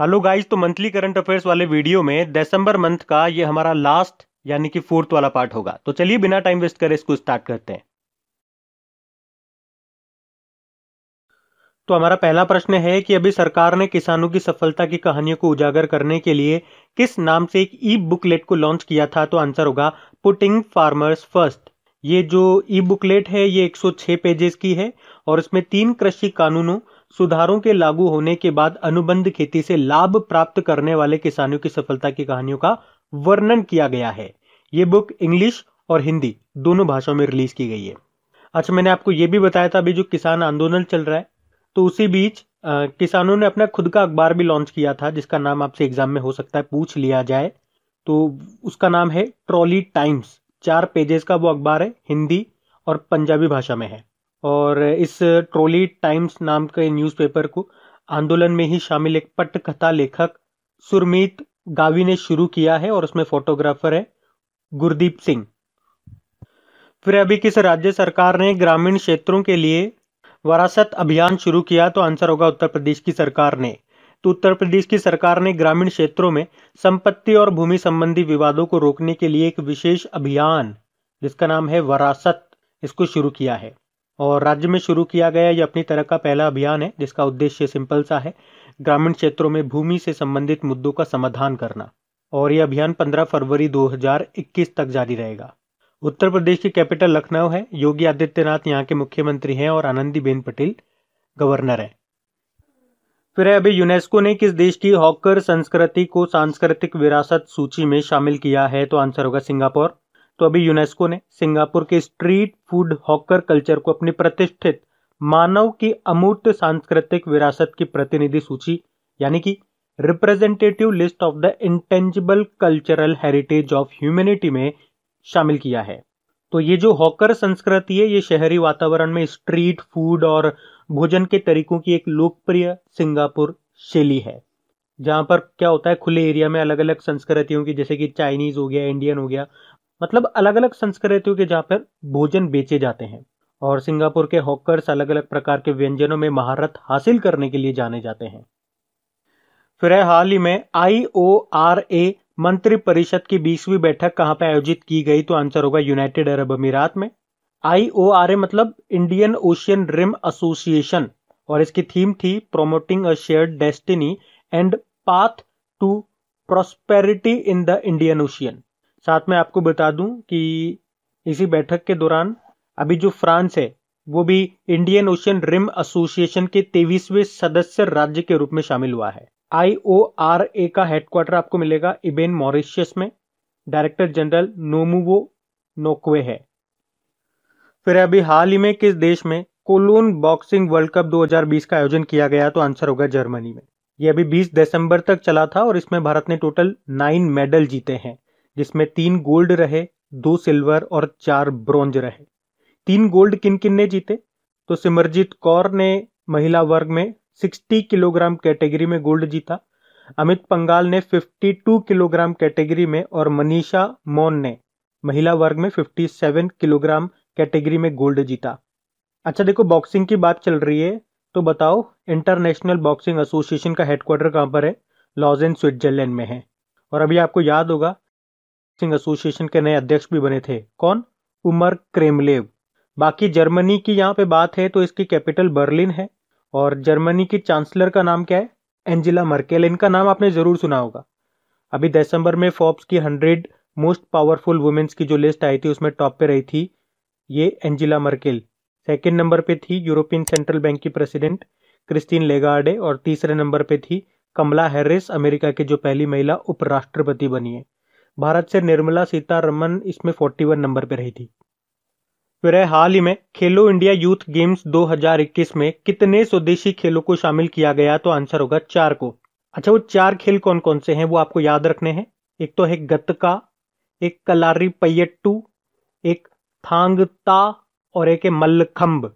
hello guys तो monthly current affairs वाले video में दिसंबर मंथ का ये हमारा लास्ट यानी कि फोर्थ वाला पार्ट होगा तो चलिए बिना टाइम वेस्ट करे इसको स्टार्ट करते हैं तो हमारा पहला प्रश्न है कि अभी सरकार ने किसानों की सफलता की कहानियों को उजागर करने के लिए किस नाम से एक ई बुकलेट को लॉन्च किया था तो आंसर होगा पुटिंग फार्मर्स फर्स्ट ये जो ई बुकलेट है ये 106 पेजेस की है और इसमें तीन कृषि कानूनों सुधारों के लागू होने के बाद अनुबंध खेती से लाभ प्राप्त करने वाले किसानों की सफलता की कहानियों का वर्णन किया गया है ये बुक इंग्लिश और हिंदी दोनों भाषाओं में रिलीज की गई है अच्छा मैंने आपको ये भी बताया था अभी जो किसान आंदोलन चल रहा है तो उसी बीच आ, किसानों ने अपना खुद का अखबार भी लॉन्च किया था जिसका नाम आपसे एग्जाम में हो सकता है पूछ लिया जाए तो उसका नाम है ट्रॉली टाइम्स चार पेजेस का वो अखबार है हिंदी और पंजाबी भाषा में है और इस ट्रोली टाइम्स नाम के न्यूज़पेपर को आंदोलन में ही शामिल एक पटकथा लेखक सुरमीत गावी ने शुरू किया है और उसमें फोटोग्राफर है गुरदीप सिंह फिर अभी किस राज्य सरकार ने ग्रामीण क्षेत्रों के लिए वरासत अभियान शुरू किया तो आंसर होगा उत्तर प्रदेश की सरकार ने तो उत्तर प्रदेश की सरकार ने ग्रामीण क्षेत्रों में संपत्ति और भूमि संबंधी विवादों को रोकने के लिए एक विशेष अभियान जिसका नाम है वरासत इसको शुरू किया है और राज्य में शुरू किया गया यह अपनी तरह का पहला अभियान है जिसका उद्देश्य सिंपल सा है ग्रामीण क्षेत्रों में भूमि से संबंधित मुद्दों का समाधान करना और यह अभियान 15 फरवरी 2021 तक जारी रहेगा उत्तर प्रदेश की कैपिटल लखनऊ है योगी आदित्यनाथ यहाँ के मुख्यमंत्री हैं और आनंदीबेन पटेल गवर्नर है फिर है अभी यूनेस्को ने किस देश की हॉकर संस्कृति को सांस्कृतिक विरासत सूची में शामिल किया है तो आंसर होगा सिंगापुर तो अभी यूनेस्को ने सिंगापुर के स्ट्रीट फूड हॉकर कल्चर को अपनी प्रतिष्ठित मानव की अमूर्त सांस्कृतिक विरासत की प्रतिनिधि सूची यानी कि representative list of the intangible cultural heritage of humanity में शामिल किया है तो ये जो हॉकर संस्कृति है ये शहरी वातावरण में स्ट्रीट फूड और भोजन के तरीकों की एक लोकप्रिय सिंगापुर शैली है जहां पर क्या होता है खुले एरिया में अलग अलग संस्कृतियों की जैसे कि चाइनीज़ हो गया इंडियन हो गया मतलब अलग अलग संस्कृतियों के जहाँ पर भोजन बेचे जाते हैं और सिंगापुर के हॉकर्स अलग अलग प्रकार के व्यंजनों में महारत हासिल करने के लिए जाने जाते हैं फिर हाल ही में आई ओ आर ए मंत्री परिषद की बीसवीं बैठक कहाँ पर आयोजित की गई तो आंसर होगा यूनाइटेड अरब अमीरात में आई ओ आर ए मतलब इंडियन ओशियन रिम एसोसिएशन और इसकी थीम थी promoting a shared destiny and path to prosperity in the Indian Ocean साथ में आपको बता दूं कि इसी बैठक के दौरान अभी जो फ्रांस है वो भी इंडियन ओशन रिम एसोसिएशन के तेईसवे सदस्य राज्य के रूप में शामिल हुआ है आई ओ आर ए का हेडक्वार्टर आपको मिलेगा इबेन मॉरिशियस में डायरेक्टर जनरल नोमुवो नोक्वे है फिर अभी हाल ही में किस देश में कोलोन बॉक्सिंग वर्ल्ड कप 2020 का आयोजन किया गया तो आंसर होगा जर्मनी में यह अभी 20 दिसंबर तक चला था और इसमें भारत ने टोटल नाइन मेडल जीते हैं जिसमें तीन गोल्ड रहे दो सिल्वर और चार ब्रॉन्ज रहे तीन गोल्ड किन किन ने जीते तो सिमरजीत कौर ने महिला वर्ग में 60 किलोग्राम कैटेगरी में गोल्ड जीता अमित पंगाल ने 52 किलोग्राम कैटेगरी में और मनीषा मौन ने महिला वर्ग में 57 किलोग्राम कैटेगरी में गोल्ड जीता अच्छा देखो बॉक्सिंग की बात चल रही है तो बताओ इंटरनेशनल बॉक्सिंग एसोसिएशन का हेडक्वार्टर कहाँ पर है लॉज स्विट्जरलैंड में है और अभी आपको याद होगा बॉक्सिंग एसोसिएशन के नए अध्यक्ष भी बने थे कौन उमर क्रेमलेव बाकी जर्मनी की यहाँ पे बात है तो इसकी कैपिटल बर्लिन है और जर्मनी की चांसलर का नाम क्या है एंजिला मर्केल इनका नाम आपने ज़रूर सुना होगा अभी दिसंबर में फोर्ब्स की हंड्रेड मोस्ट पावरफुल वुमेन्स की जो लिस्ट आई थी उसमें टॉप पे रही थी ये एंजिला मर्केल सेकेंड नंबर पे थी यूरोपियन सेंट्रल बैंक की प्रेसिडेंट क्रिस्टीन लेगार्डे और तीसरे नंबर पे थी कमला हैरिस अमेरिका की जो पहली महिला उपराष्ट्रपति बनी है भारत से निर्मला सीतारमन इसमें 41 नंबर पर रही थी फिर हाल ही में खेलो इंडिया यूथ गेम्स 2021 में कितने स्वदेशी खेलों को शामिल किया गया तो आंसर होगा चार को अच्छा वो चार खेल कौन कौन से हैं वो आपको याद रखने हैं एक तो है गतका एक कलारी पयट्टू एक थांगता और एक मल्लखंब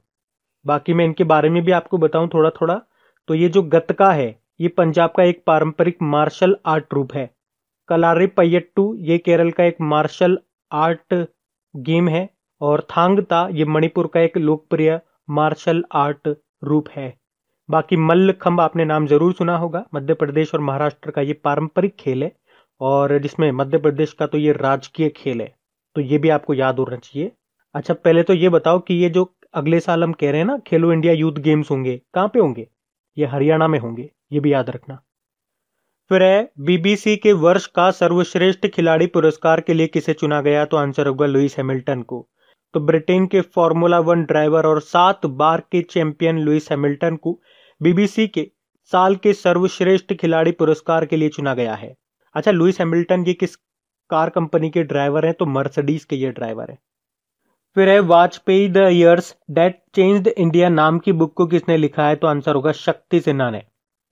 बाकी मैं इनके बारे में भी आपको बताऊं थोड़ा थोड़ा तो ये जो गतका है ये पंजाब का एक पारंपरिक मार्शल आर्ट रूप है कलारिपयट्टू ये केरल का एक मार्शल आर्ट गेम है और थांगता ये मणिपुर का एक लोकप्रिय मार्शल आर्ट रूप है बाकी मल्लखम्ब आपने नाम जरूर सुना होगा मध्य प्रदेश और महाराष्ट्र का ये पारंपरिक खेल है और जिसमें मध्य प्रदेश का तो ये राजकीय खेल है तो ये भी आपको याद होना चाहिए अच्छा पहले तो ये बताओ कि ये जो अगले साल हम कह रहे हैं ना खेलो इंडिया यूथ गेम्स होंगे कहाँ पे होंगे ये हरियाणा में होंगे ये भी याद रखना स्प्रे बीबीसी के वर्ष का सर्वश्रेष्ठ खिलाड़ी पुरस्कार के लिए किसे चुना गया तो आंसर होगा लुइस हैमिल्टन को तो ब्रिटेन के फॉर्मूला वन ड्राइवर और सात बार के चैंपियन लुइस हैमिल्टन को बीबीसी के साल के सर्वश्रेष्ठ खिलाड़ी पुरस्कार के लिए चुना गया है अच्छा लुइस हैमिल्टन ये किस कार कंपनी के ड्राइवर हैं तो मर्सडीज के ये ड्राइवर हैं फिर है Vajpayee the years that changed India नाम की बुक को किसने लिखा है तो आंसर होगा शक्ति सिन्हा ने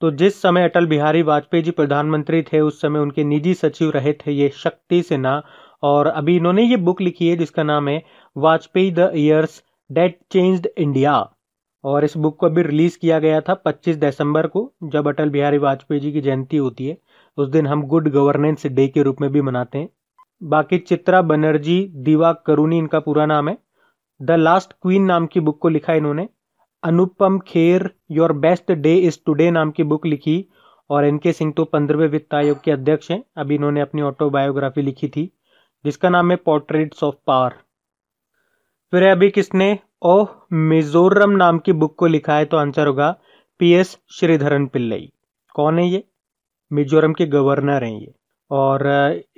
तो जिस समय अटल बिहारी वाजपेयी जी प्रधानमंत्री थे उस समय उनके निजी सचिव रहे थे ये शक्ति सिन्हा और अभी इन्होंने ये बुक लिखी है जिसका नाम है Vajpayee the years that changed India और इस बुक को अभी रिलीज़ किया गया था 25 दिसंबर को जब अटल बिहारी वाजपेयी जी की जयंती होती है उस दिन हम गुड गवर्नेंस डे के रूप में भी मनाते हैं बाकी चित्रा बनर्जी दिवा करुणी इनका पूरा नाम है द लास्ट क्वीन नाम की बुक को लिखा इन्होंने Anupam Kher your best day is today नाम की बुक लिखी और एन के सिंह तो पंद्रहवें वित्त आयोग के अध्यक्ष हैं अभी इन्होंने अपनी ऑटोबायोग्राफी लिखी थी जिसका नाम है पोर्ट्रेट्स ऑफ पावर फिर अभी किसने ओ मिजोरम नाम की बुक को लिखा है तो आंसर होगा पी एस श्रीधरन पिल्लई कौन है ये मिजोरम के गवर्नर हैं ये और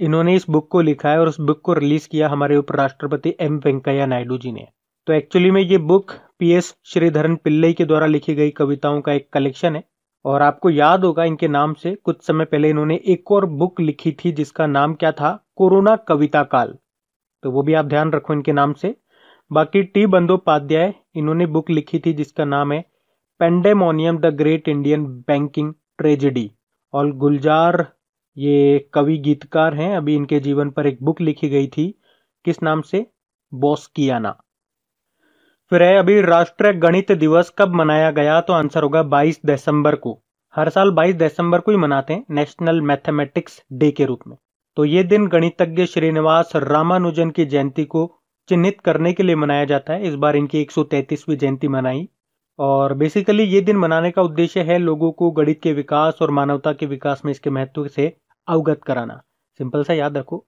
इन्होंने इस बुक को लिखा है और उस बुक को रिलीज़ किया हमारे उपराष्ट्रपति एम वेंकैया नायडू जी ने तो एक्चुअली में ये book PS S Sreedharan Pillai के द्वारा लिखी गई कविताओं का एक कलेक्शन है और आपको याद होगा इनके नाम से कुछ समय पहले इन्होंने एक और बुक लिखी थी जिसका नाम क्या था कोरोना कविता काल तो वो भी आप ध्यान रखो इनके नाम से बाकी टी बंदोपाध्याय इन्होंने बुक लिखी थी जिसका नाम है pandemonium the great Indian banking tragedy और गुलजार ये कवि गीतकार हैं अभी इनके जीवन पर एक बुक लिखी गई थी किस नाम से बॉस्कियाना फिर अभी राष्ट्रीय गणित दिवस कब मनाया गया तो आंसर होगा 22 दिसंबर को हर साल 22 दिसंबर को ही मनाते हैं नेशनल मैथमेटिक्स डे के रूप में तो ये दिन गणितज्ञ श्रीनिवास रामानुजन की जयंती को चिन्हित करने के लिए मनाया जाता है इस बार इनकी एक जयंती मनाई और बेसिकली ये दिन मनाने का उद्देश्य है लोगों को गणित के विकास और मानवता के विकास में इसके महत्व से अवगत कराना सिंपल सा याद रखो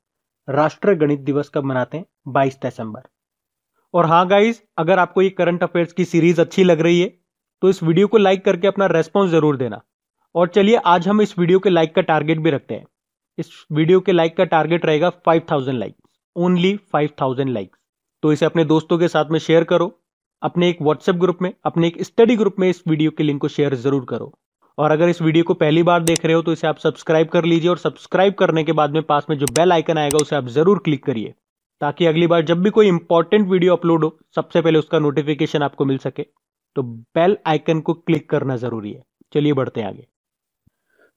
राष्ट्रीय गणित दिवस कब मनाते हैं 22 दिसंबर और हाँ गाइज अगर आपको ये करंट अफेयर्स की सीरीज अच्छी लग रही है तो इस वीडियो को लाइक करके अपना रेस्पॉन्स जरूर देना और चलिए आज हम इस वीडियो के लाइक का टारगेट भी रखते हैं इस वीडियो के लाइक का टारगेट रहेगा 5000 लाइक ओनली थाउजेंड लाइक्स तो इसे अपने दोस्तों के साथ में शेयर करो अपने एक व्हाट्सएप ग्रुप में अपने एक स्टडी ग्रुप में इस वीडियो के लिंक को शेयर जरूर करो और अगर इस वीडियो को पहली बार देख रहे हो तो इसे आप सब्सक्राइब कर लीजिए और सब्सक्राइब करने के बाद में पास में जो बेल आइकन आएगा उसे आप जरूर क्लिक करिए ताकि अगली बार जब भी कोई इंपॉर्टेंट वीडियो अपलोड हो सबसे पहले उसका नोटिफिकेशन आपको मिल सके तो बेल आइकन को क्लिक करना ज़रूरी है चलिए बढ़ते हैं आगे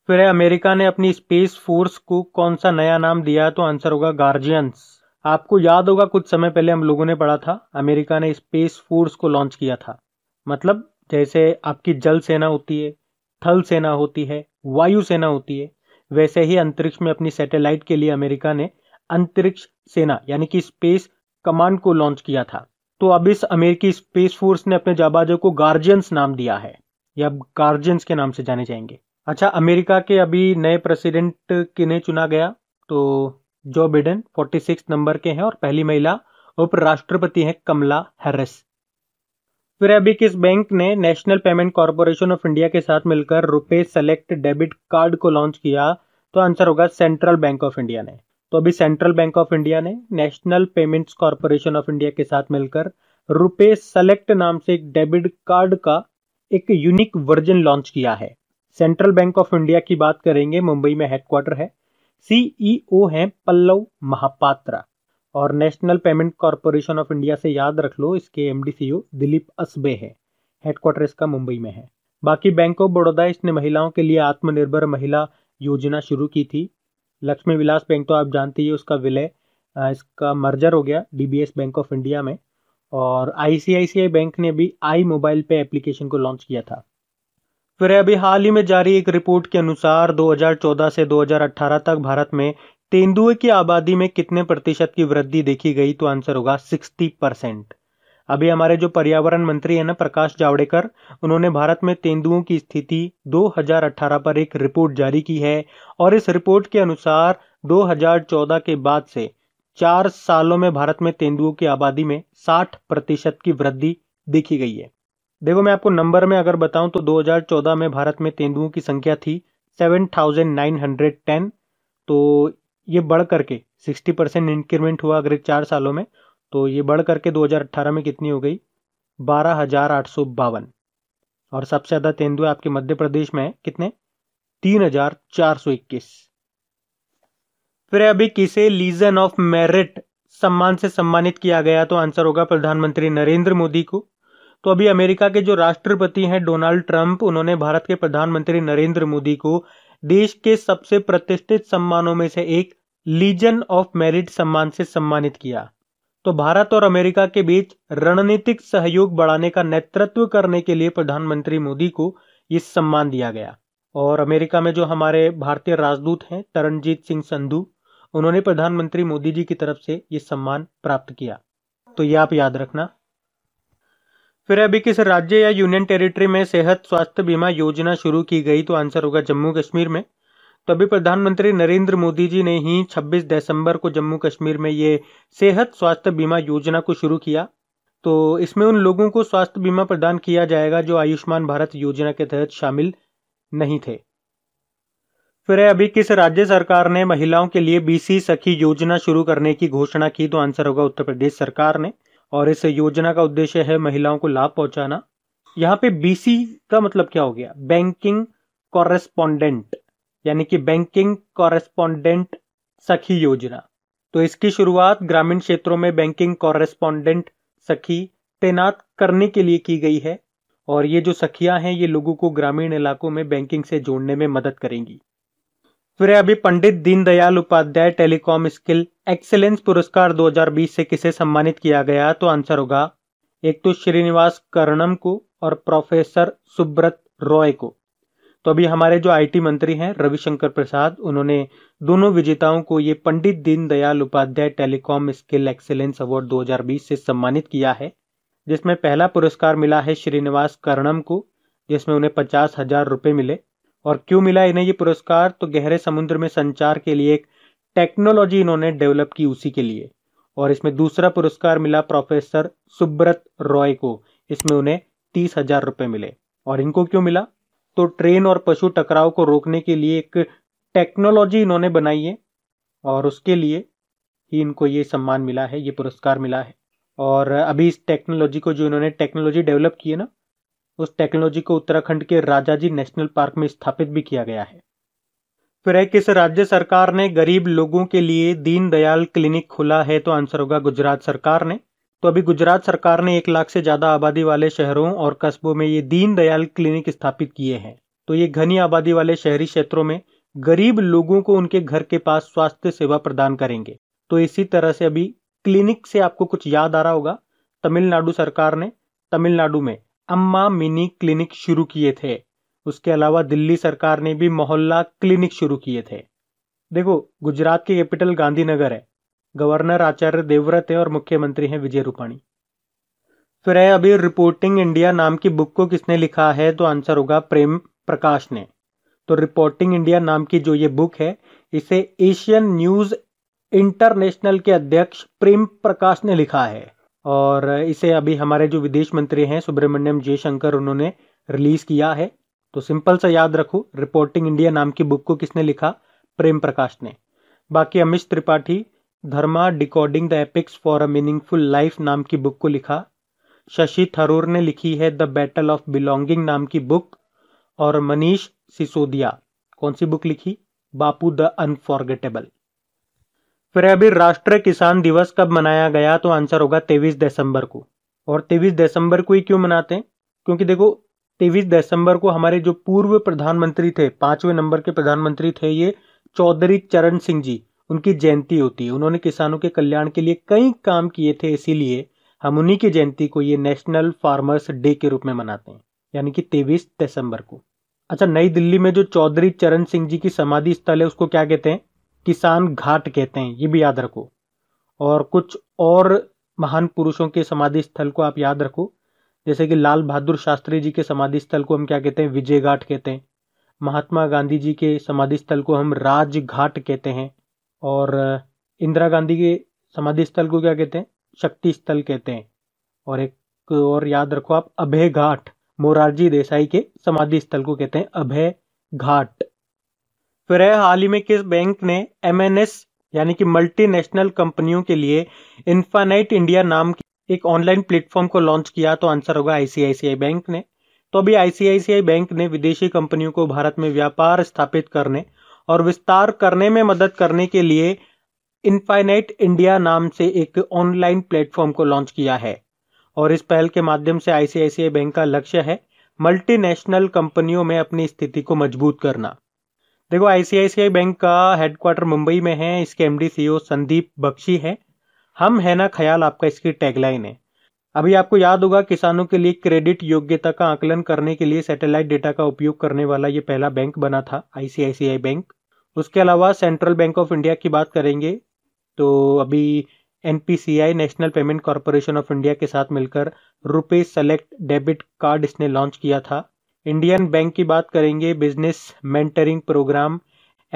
फिर है अमेरिका ने अपनी स्पेस फोर्स को कौन सा नया नाम दिया तो आंसर होगा गार्जियंस आपको याद होगा कुछ समय पहले हम लोगों ने पढ़ा था अमेरिका ने स्पेस फोर्स को लॉन्च किया था मतलब जैसे आपकी जल सेना होती है थल सेना होती है वायु सेना होती है वैसे ही अंतरिक्ष में अपनी सैटेलाइट के लिए अमेरिका ने अंतरिक्ष सेना यानी कि स्पेस कमांड को लॉन्च किया था तो अब इस अमेरिकी स्पेस फोर्स ने अपने जाबाजों को गार्जियंस नाम दिया है या गार्जियंस के नाम से जाने जाएंगे अच्छा अमेरिका के अभी नए प्रेसिडेंट किन्हें चुना गया तो जो बिडेन 46 नंबर के हैं और पहली महिला उपराष्ट्रपति हैं कमला हैरिस फिर अभी किस बैंक ने National payment corporation of India के साथ मिलकर रुपए सेलेक्ट डेबिट कार्ड को लॉन्च किया तो आंसर होगा सेंट्रल बैंक ऑफ इंडिया ने तो अभी सेंट्रल बैंक ऑफ इंडिया ने National Payments Corporation of India के साथ मिलकर रुपे सेलेक्ट नाम से एक डेबिट कार्ड का एक यूनिक वर्जन लॉन्च किया है सेंट्रल बैंक ऑफ इंडिया की बात करेंगे मुंबई में हेडक्वार्टर है सीईओ e है पल्लव महापात्रा और National payment corporation of India से याद रख लो इसके एम e दिलीप असबे है हेडक्वार्टर इसका मुंबई में है बाकी बैंक ऑफ बड़ौदा इसने महिलाओं के लिए आत्मनिर्भर महिला योजना शुरू की थी लक्ष्मी विलास बैंक तो आप जानते ही उसका विलय इसका मर्जर हो गया डीबीएस बैंक ऑफ इंडिया में और आईसीआईसीआई बैंक ने भी आई मोबाइल पे एप्लीकेशन को लॉन्च किया था फिर अभी हाल ही में जारी एक रिपोर्ट के अनुसार 2014 से 2018 तक भारत में तेंदुए की आबादी में कितने प्रतिशत की वृद्धि देखी गई तो आंसर होगा 60 परसेंट अभी हमारे जो पर्यावरण मंत्री है ना प्रकाश जावड़ेकर उन्होंने भारत में तेंदुओं की स्थिति 2018 पर एक रिपोर्ट जारी की है और इस रिपोर्ट के अनुसार 2014 के बाद से चार सालों में भारत में तेंदुओं की आबादी में 60 प्रतिशत की वृद्धि देखी गई है देखो मैं आपको नंबर में अगर बताऊं तो 2014 में भारत में तेंदुओं की संख्या थी 7,910 तो ये बढ़ करके 60 परसेंट इंक्रीमेंट हुआ अगले चार सालों में तो ये बढ़ करके 2018 में कितनी हो गई बारह हजार आठ सौ बावन और सबसे ज़्यादा तेंदुए आपके मध्य प्रदेश में है कितने तीन हजार चार सौ इक्कीस फिर अभी किसे लीजन ऑफ मेरिट सम्मान से सम्मानित किया गया तो आंसर होगा प्रधानमंत्री नरेंद्र मोदी को तो अभी अमेरिका के जो राष्ट्रपति हैं डोनाल्ड ट्रंप उन्होंने भारत के प्रधानमंत्री नरेंद्र मोदी को देश के सबसे प्रतिष्ठित सम्मानों में से एक लीजन ऑफ मेरिट सम्मान से सम्मानित किया तो भारत और अमेरिका के बीच रणनीतिक सहयोग बढ़ाने का नेतृत्व करने के लिए प्रधानमंत्री मोदी को ये सम्मान दिया गया और अमेरिका में जो हमारे भारतीय राजदूत हैं तरनजीत सिंह संधू उन्होंने प्रधानमंत्री मोदी जी की तरफ से ये सम्मान प्राप्त किया तो ये आप याद रखना फिर अभी किस राज्य या यूनियन टेरिटरी में सेहत स्वास्थ्य बीमा योजना शुरू की गई तो आंसर होगा जम्मू कश्मीर में अभी प्रधानमंत्री नरेंद्र मोदी जी ने ही 26 दिसंबर को जम्मू कश्मीर में ये सेहत स्वास्थ्य बीमा योजना को शुरू किया तो इसमें उन लोगों को स्वास्थ्य बीमा प्रदान किया जाएगा जो आयुष्मान भारत योजना के तहत शामिल नहीं थे फिर अभी किस राज्य सरकार ने महिलाओं के लिए बीसी सखी योजना शुरू करने की घोषणा की तो आंसर होगा उत्तर प्रदेश सरकार ने और इस योजना का उद्देश्य है महिलाओं को लाभ पहुंचाना यहाँ पे बीसी का मतलब क्या हो गया बैंकिंग कॉरेस्पॉन्डेंट यानी कि बैंकिंग कॉरेस्पॉन्डेंट सखी योजना तो इसकी शुरुआत ग्रामीण क्षेत्रों में बैंकिंग कॉरेस्पॉन्डेंट सखी तैनात करने के लिए की गई है और ये जो सखियां हैं ये लोगों को ग्रामीण इलाकों में बैंकिंग से जोड़ने में मदद करेंगी फिर अभी Pandit Deendayal Upadhyay telecom skill excellence पुरस्कार 2020 से किसे सम्मानित किया गया तो आंसर होगा एक तो श्रीनिवास कर्णम को और प्रोफेसर सुब्रत रॉय को तो अभी हमारे जो आईटी मंत्री हैं रविशंकर प्रसाद उन्होंने दोनों विजेताओं को ये Pandit Deendayal Upadhyay telecom skill excellence award 2020 से सम्मानित किया है जिसमें पहला पुरस्कार मिला है श्रीनिवास कर्णम को जिसमें उन्हें पचास हजार रुपये मिले और क्यों मिला इन्हें ये पुरस्कार तो गहरे समुद्र में संचार के लिए एक टेक्नोलॉजी इन्होंने डेवलप की उसी के लिए और इसमें दूसरा पुरस्कार मिला प्रोफेसर सुब्रत रॉय को इसमें उन्हें तीस हजार रुपये मिले और इनको क्यों मिला तो ट्रेन और पशु टकराव को रोकने के लिए एक टेक्नोलॉजी इन्होंने बनाई है और उसके लिए ही इनको ये सम्मान मिला है ये पुरस्कार मिला है और अभी इस टेक्नोलॉजी को जो इन्होंने टेक्नोलॉजी डेवलप की है ना उस टेक्नोलॉजी को उत्तराखंड के राजाजी नेशनल पार्क में स्थापित भी किया गया है फिर है किस राज्य सरकार ने गरीब लोगों के लिए दीनदयाल क्लिनिक खोला है तो आंसर होगा गुजरात सरकार ने तो अभी गुजरात सरकार ने एक लाख से ज़्यादा आबादी वाले शहरों और कस्बों में ये दीन दयाल क्लिनिक स्थापित किए हैं तो ये घनी आबादी वाले शहरी क्षेत्रों में गरीब लोगों को उनके घर के पास स्वास्थ्य सेवा प्रदान करेंगे तो इसी तरह से अभी क्लिनिक से आपको कुछ याद आ रहा होगा तमिलनाडु सरकार ने तमिलनाडु में अम्मा मिनी क्लिनिक शुरू किए थे उसके अलावा दिल्ली सरकार ने भी मोहल्ला क्लिनिक शुरू किए थे देखो गुजरात के कैपिटल गांधीनगर है गवर्नर आचार्य देवव्रत है और मुख्यमंत्री हैं विजय रूपाणी फिर है अभी रिपोर्टिंग इंडिया नाम की बुक को किसने लिखा है तो आंसर होगा प्रेम प्रकाश ने तो रिपोर्टिंग इंडिया नाम की जो ये बुक है इसे एशियन न्यूज इंटरनेशनल के अध्यक्ष प्रेम प्रकाश ने लिखा है और इसे अभी हमारे जो विदेश मंत्री हैं सुब्रमण्यम जयशंकर उन्होंने रिलीज किया है तो सिंपल सा याद रखो रिपोर्टिंग इंडिया नाम की बुक को किसने लिखा प्रेम प्रकाश ने बाकी Amit Tripathi Dharma decoding the epics for a meaningful life नाम की बुक को लिखा शशि थरूर ने लिखी है द बैटल ऑफ बिलोंगिंग नाम की बुक और मनीष सिसोदिया कौन सी बुक लिखी बापू द अनफॉर्गेटेबल फिर अभी राष्ट्रीय किसान दिवस कब मनाया गया तो आंसर होगा तेईस दिसंबर को और तेईस दिसंबर को ही क्यों मनाते हैं क्योंकि देखो तेईस दिसंबर को हमारे जो पूर्व प्रधानमंत्री थे पांचवें नंबर के प्रधानमंत्री थे ये चौधरी चरण सिंह जी उनकी जयंती होती है उन्होंने किसानों के कल्याण के लिए कई काम किए थे इसीलिए हम उन्हीं की जयंती को ये नेशनल फार्मर्स डे के रूप में मनाते हैं यानी कि तेईस दिसंबर को अच्छा नई दिल्ली में जो चौधरी चरण सिंह जी की समाधि स्थल है उसको क्या कहते हैं किसान घाट कहते हैं ये भी याद रखो और कुछ और महान पुरुषों के समाधि स्थल को आप याद रखो जैसे कि लाल बहादुर शास्त्री जी के समाधि स्थल को हम क्या कहते हैं विजय घाट कहते हैं महात्मा गांधी जी के समाधि स्थल को हम राजघाट कहते हैं और इंदिरा गांधी के समाधि स्थल को क्या कहते हैं शक्ति स्थल कहते हैं और एक और याद रखो आप अभय घाट मोरारजी देसाई के समाधि स्थल को कहते हैं अभय घाट फिर है हाल ही में किस बैंक ने एम यानी कि मल्टीनेशनल कंपनियों के लिए इन्फानाइट इंडिया नाम की एक ऑनलाइन प्लेटफॉर्म को लॉन्च किया तो आंसर होगा आईसीआईसीआई बैंक ने तो अभी आईसीआईसीआई बैंक ने विदेशी कंपनियों को भारत में व्यापार स्थापित करने और विस्तार करने में मदद करने के लिए इनफाइनाइट इंडिया नाम से एक ऑनलाइन प्लेटफॉर्म को लॉन्च किया है और इस पहल के माध्यम से आईसीआईसीआई बैंक का लक्ष्य है मल्टीनेशनल कंपनियों में अपनी स्थिति को मजबूत करना देखो आईसीआईसीआई बैंक का हेडक्वार्टर मुंबई में है इसके MD CEO e Sandeep Bakhshi है हम है ना ख्याल आपका इसकी टैगलाइन है अभी आपको याद होगा किसानों के लिए क्रेडिट योग्यता का आकलन करने के लिए सैटेलाइट डेटा का उपयोग करने वाला ये पहला बैंक बना था आईसीआईसीआई बैंक उसके अलावा सेंट्रल बैंक ऑफ इंडिया की बात करेंगे तो अभी an National payment corporation of India के साथ मिलकर रुपे सेलेक्ट डेबिट कार्ड इसने लॉन्च किया था इंडियन बैंक की बात करेंगे business mentoring program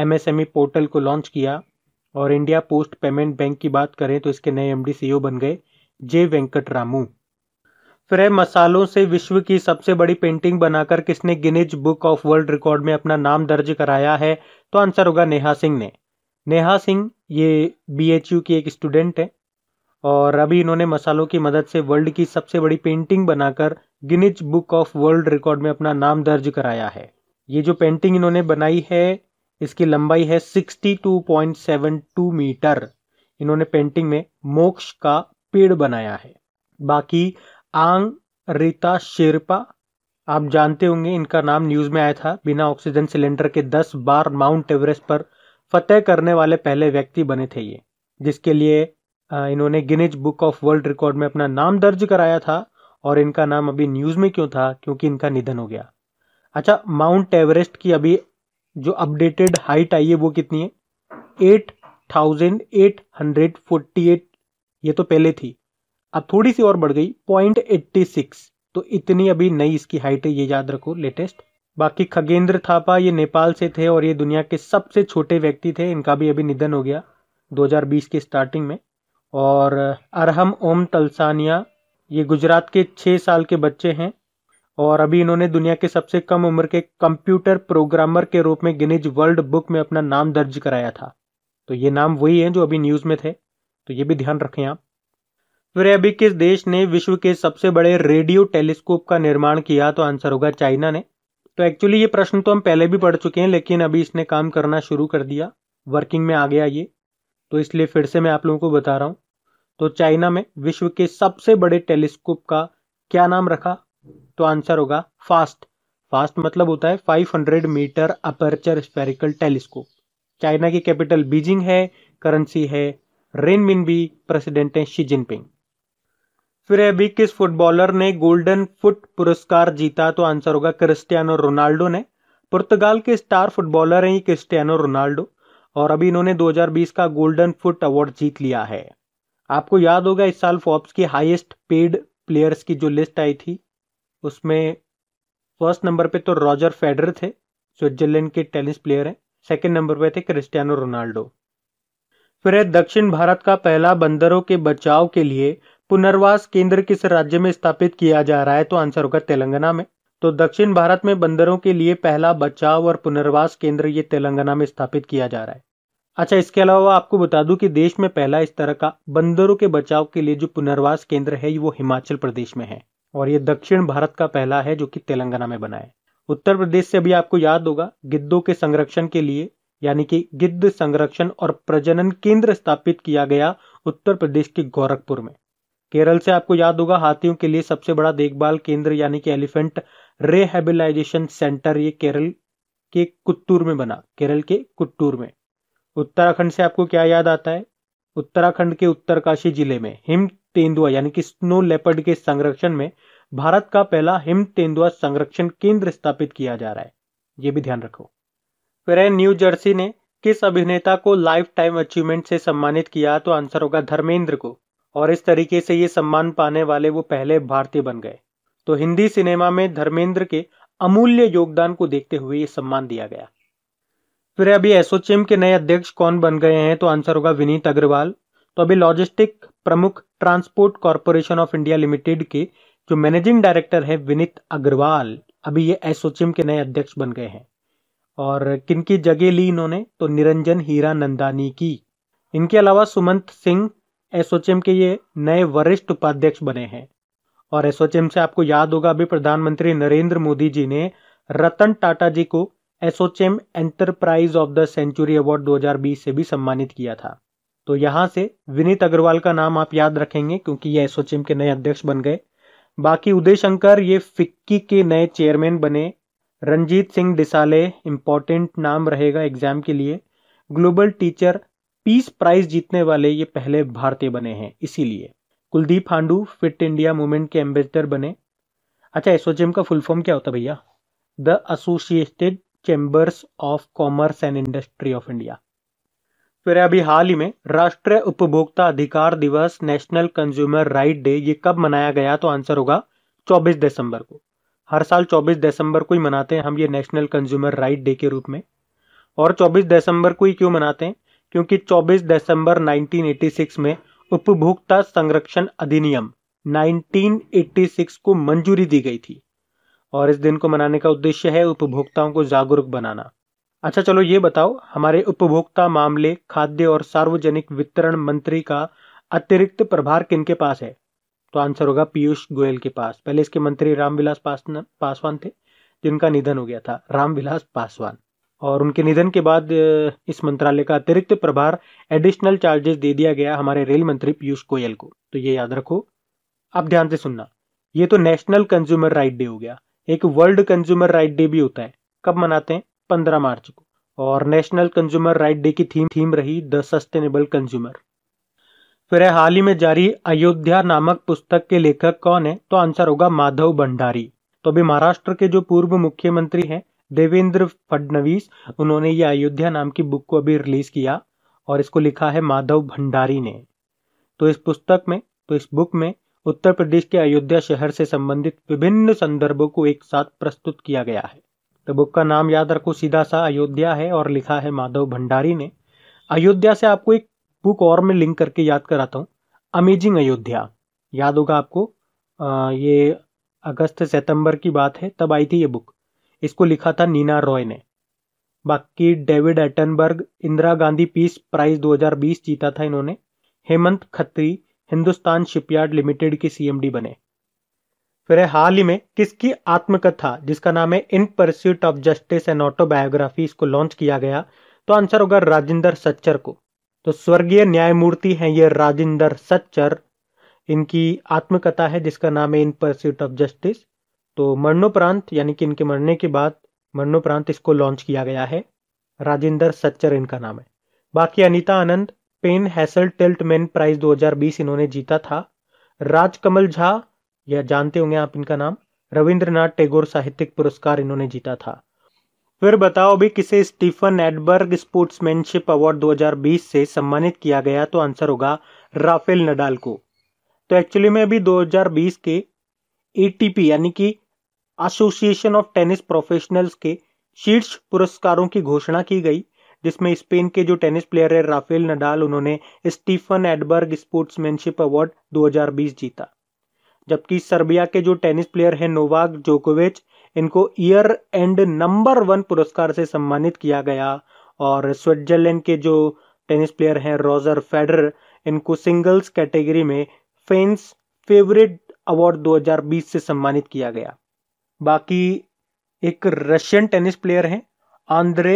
MSME e portal को लॉन्च किया और इंडिया पोस्ट पेमेंट बैंक की बात करें तो इसके नए एमडी सीईओ e बन गए जे वेंकट रामू स्वरय मसालों से विश्व की सबसे बड़ी पेंटिंग बनाकर किसने Guinness Book of World Record में अपना नाम दर्ज कराया है तो आंसर होगा नेहा सिंह ने नेहा सिंह ये बीएचयू की एक स्टूडेंट है और अभी इन्होंने मसालों की मदद से वर्ल्ड की सबसे बड़ी पेंटिंग बनाकर Guinness Book of World Record में अपना नाम दर्ज कराया है ये जो पेंटिंग इन्होंने बनाई है इसकी लंबाई है 62.72 मीटर इन्होंने पेंटिंग में मोक्ष का पेड़ बनाया है बाकी आंग रीता शेरपा आप जानते होंगे इनका नाम न्यूज़ में आया था बिना ऑक्सीजन सिलेंडर के 10 बार माउंट एवरेस्ट पर फतेह करने वाले पहले व्यक्ति बने थे ये जिसके लिए इन्होंने Guinness Book of World Record में अपना नाम दर्ज कराया था और इनका नाम अभी न्यूज़ में क्यों था क्योंकि इनका निधन हो गया अच्छा माउंट एवरेस्ट की अभी जो अपडेटेड हाइट आई है वो कितनी है eight thousand eight hundred forty eight ये तो पहले थी अब थोड़ी सी और बढ़ गई पॉइंट एट्टी सिक्स तो इतनी अभी नई इसकी हाइट है ये याद रखो लेटेस्ट बाकी खगेंद्र थापा ये नेपाल से थे और ये दुनिया के सबसे छोटे व्यक्ति थे इनका भी अभी निधन हो गया 2020 के स्टार्टिंग में और अरहम ओम तलसानिया ये गुजरात के छः साल के बच्चे हैं और अभी इन्होंने दुनिया के सबसे कम उम्र के कंप्यूटर प्रोग्रामर के रूप में गिनेज वर्ल्ड बुक में अपना नाम दर्ज कराया था तो ये नाम वही हैं जो अभी न्यूज़ में थे तो ये भी ध्यान रखें आप फिर अभी किस देश ने विश्व के सबसे बड़े रेडियो टेलीस्कोप का निर्माण किया तो आंसर होगा चाइना ने तो एक्चुअली ये प्रश्न तो हम पहले भी पढ़ चुके हैं लेकिन अभी इसने काम करना शुरू कर दिया वर्किंग में आ गया ये तो इसलिए फिर से मैं आप लोगों को बता रहा हूँ तो चाइना में विश्व के सबसे बड़े टेलीस्कोप का क्या नाम रखा तो आंसर होगा फास्ट फास्ट मतलब होता है 500 metre aperture spherical telescope China की कैपिटल बीजिंग है करेंसी है भी प्रेसिडेंट है शी जिनपिंग फिर अभी किस फुटबॉलर ने गोल्डन फुट पुरस्कार जीता तो आंसर होगा क्रिस्टियानो रोनाल्डो ने पुर्तगाल के स्टार फुटबॉलर हैं क्रिस्टियानो रोनाल्डो और अभी इन्होंने 2020 का गोल्डन फुट अवार्ड जीत लिया है आपको याद होगा इस साल फॉर्ब्स की हाईएस्ट पेड प्लेयर्स की जो लिस्ट आई थी उसमें फर्स्ट नंबर पे तो रॉजर फेडर थे स्विट्जरलैंड के टेनिस प्लेयर हैं सेकेंड नंबर पे थे क्रिस्टियानो रोनाल्डो फिर है दक्षिण भारत का पहला बंदरों के बचाव के लिए पुनर्वास केंद्र किस राज्य में स्थापित किया जा रहा है तो आंसर होगा तेलंगाना में तो दक्षिण भारत में बंदरों के लिए पहला बचाव और पुनर्वास केंद्र ये तेलंगाना में स्थापित किया जा रहा है अच्छा इसके अलावा आपको बता दूं कि देश में पहला इस तरह का बंदरों के बचाव के लिए जो पुनर्वास केंद्र है वो हिमाचल प्रदेश में है और ये दक्षिण भारत का पहला है जो कि तेलंगाना में बना है उत्तर प्रदेश से अभी आपको याद होगा गिद्धों के संरक्षण के लिए यानी कि गिद्ध संरक्षण और प्रजनन केंद्र स्थापित किया गया उत्तर प्रदेश के गोरखपुर में केरल से आपको याद होगा हाथियों के लिए सबसे बड़ा देखभाल केंद्र यानी कि एलिफेंट रिहेबिलाइजेशन सेंटर ये केरल के कुत्तूर में बना केरल के कुत्तूर में उत्तराखंड से आपको क्या याद आता है उत्तराखंड के उत्तरकाशी जिले में हिम तेंदुआ यानी कि स्नो लेपर्ड के संरक्षण में भारत का पहला हिम तेंदुआ संरक्षण केंद्र स्थापित किया जा रहा है ये भी ध्यान रखो फिर न्यू जर्सी ने किस अभिनेता को लाइफ टाइम अचीवमेंट से सम्मानित किया तो आंसर होगा धर्मेंद्र को और इस तरीके से ये सम्मान पाने वाले वो पहले भारतीय बन गए तो हिंदी सिनेमा में धर्मेंद्र के अमूल्य योगदान को देखते हुए ये सम्मान दिया गया फिर अभी एसोचेम के नए अध्यक्ष कौन बन गए हैं तो आंसर होगा विनीत अग्रवाल तो अभी लॉजिस्टिक प्रमुख transport corporation of India limited के जो मैनेजिंग डायरेक्टर है विनीत अग्रवाल अभी ये एसोचेम के नए अध्यक्ष बन गए हैं और किनकी जगह ली इन्होंने तो निरंजन हीरा नंदानी की इनके अलावा सुमंत सिंह एसओचएम के ये नए वरिष्ठ उपाध्यक्ष बने हैं और एसओचएम से आपको याद होगा अभी प्रधानमंत्री नरेंद्र मोदी जी ने रतन टाटा जी को ASSOCHAM enterprise of the century award 2020 से भी सम्मानित किया था तो यहाँ से विनीत अग्रवाल का नाम आप याद रखेंगे क्योंकि ये एसओचएम के नए अध्यक्ष बन गए बाकी उदय शंकर ये फिक्की के नए चेयरमैन बने रंजीत सिंह डिसाले इम्पॉर्टेंट नाम रहेगा एग्जाम के लिए ग्लोबल टीचर पीस प्राइज जीतने वाले ये पहले भारतीय बने हैं इसीलिए Kuldeep Handoo fit India movement के एम्बेसडर बने अच्छा एसोचेम का फुल फॉर्म क्या होता भैया the associated chambers of commerce and industry of India फिर अभी हाल ही में राष्ट्रीय उपभोक्ता अधिकार दिवस नेशनल कंज्यूमर राइट डे ये कब मनाया गया तो आंसर होगा 24 दिसंबर को हर साल 24 दिसंबर को ही मनाते हैं हम ये नेशनल कंज्यूमर राइट डे के रूप में और 24 दिसंबर को ही क्यों मनाते हैं क्योंकि 24 दिसंबर 1986 में उपभोक्ता संरक्षण अधिनियम 1986 को मंजूरी दी गई थी और इस दिन को मनाने का उद्देश्य है उपभोक्ताओं को जागरूक बनाना अच्छा चलो ये बताओ हमारे उपभोक्ता मामले खाद्य और सार्वजनिक वितरण मंत्री का अतिरिक्त प्रभार किन के पास है तो आंसर होगा पीयूष गोयल के पास पहले इसके मंत्री रामविलास पासवान थे जिनका निधन हो गया था रामविलास पासवान और उनके निधन के बाद इस मंत्रालय का अतिरिक्त प्रभार एडिशनल चार्जेस दे दिया गया हमारे रेल मंत्री पीयूष गोयल को तो ये याद रखो आप ध्यान से सुनना ये तो नेशनल कंज्यूमर राइट डे हो गया एक वर्ल्ड कंज्यूमर राइट डे भी होता है कब मनाते हैं पंद्रह मार्च को और नेशनल कंज्यूमर राइट डे की थीम थीम रही द सस्टेनेबल कंज्यूमर फिर है हाल ही में जारी अयोध्या नामक पुस्तक के लेखक कौन है तो आंसर होगा माधव भंडारी तो अभी महाराष्ट्र के जो पूर्व मुख्यमंत्री हैं देवेंद्र फडणवीस उन्होंने ये अयोध्या नाम की बुक को अभी रिलीज किया और इसको लिखा है माधव भंडारी ने तो इस पुस्तक में तो इस बुक में उत्तर प्रदेश के अयोध्या शहर से संबंधित विभिन्न संदर्भों को एक साथ प्रस्तुत किया गया है तो बुक का नाम याद रखो सीधा सा अयोध्या है और लिखा है माधव भंडारी ने अयोध्या से आपको एक बुक और मैं लिंक करके याद कराता हूँ अमेजिंग अयोध्या याद होगा आपको आ, ये अगस्त सितंबर की बात है तब आई थी ये बुक इसको लिखा था नीना रॉय ने बाकी David Attenborough Indira Gandhi peace prize 2020 जीता था इन्होंने हेमंत खत्री हिंदुस्तान शिपयार्ड लिमिटेड के सीएमडी बने फिर हाल ही में किसकी आत्मकथा जिसका नाम है in pursuit of justice and autobiography इसको लॉन्च किया गया तो आंसर होगा राजेंद्र सच्चर को तो स्वर्गीय न्यायमूर्ति हैं ये राजेंद्र सच्चर इनकी आत्मकथा है जिसका नाम है इन परस्यूट ऑफ जस्टिस तो मरणोपरांत यानी कि इनके मरने के बाद मरणोपरांत इसको लॉन्च किया गया है राजेंद्र सच्चर इनका नाम है बाकी Anita Anand PEN Hessell Tiltman prize 2020 इन्होंने जीता था राजकमल झा या जानते होंगे आप इनका नाम रविंद्रनाथ टैगोर साहित्यिक पुरस्कार इन्होंने जीता था फिर बताओ अभी किसे स्टीफन एडबर्ग स्पोर्ट्समैनशिप अवार्ड 2020 से सम्मानित किया गया तो आंसर होगा राफेल नडाल को तो एक्चुअली में अभी 2020 के एटीपी यानी कि एसोसिएशन ऑफ टेनिस प्रोफेशनल्स के शीर्ष पुरस्कारों की घोषणा की गई जिसमें स्पेन के जो टेनिस प्लेयर है राफेल नडाल उन्होंने स्टीफन एडबर्ग स्पोर्ट्समैनशिप अवार्ड 2020 जीता जबकि सर्बिया के जो टेनिस प्लेयर हैं नोवाक जोकोविच इनको ईयर एंड नंबर वन पुरस्कार से सम्मानित किया गया और स्विट्जरलैंड के जो टेनिस प्लेयर हैं रॉजर फेडर इनको सिंगल्स कैटेगरी में फेंस फेवरेट अवार्ड 2020 से सम्मानित किया गया बाकी एक रशियन टेनिस प्लेयर हैं आंद्रे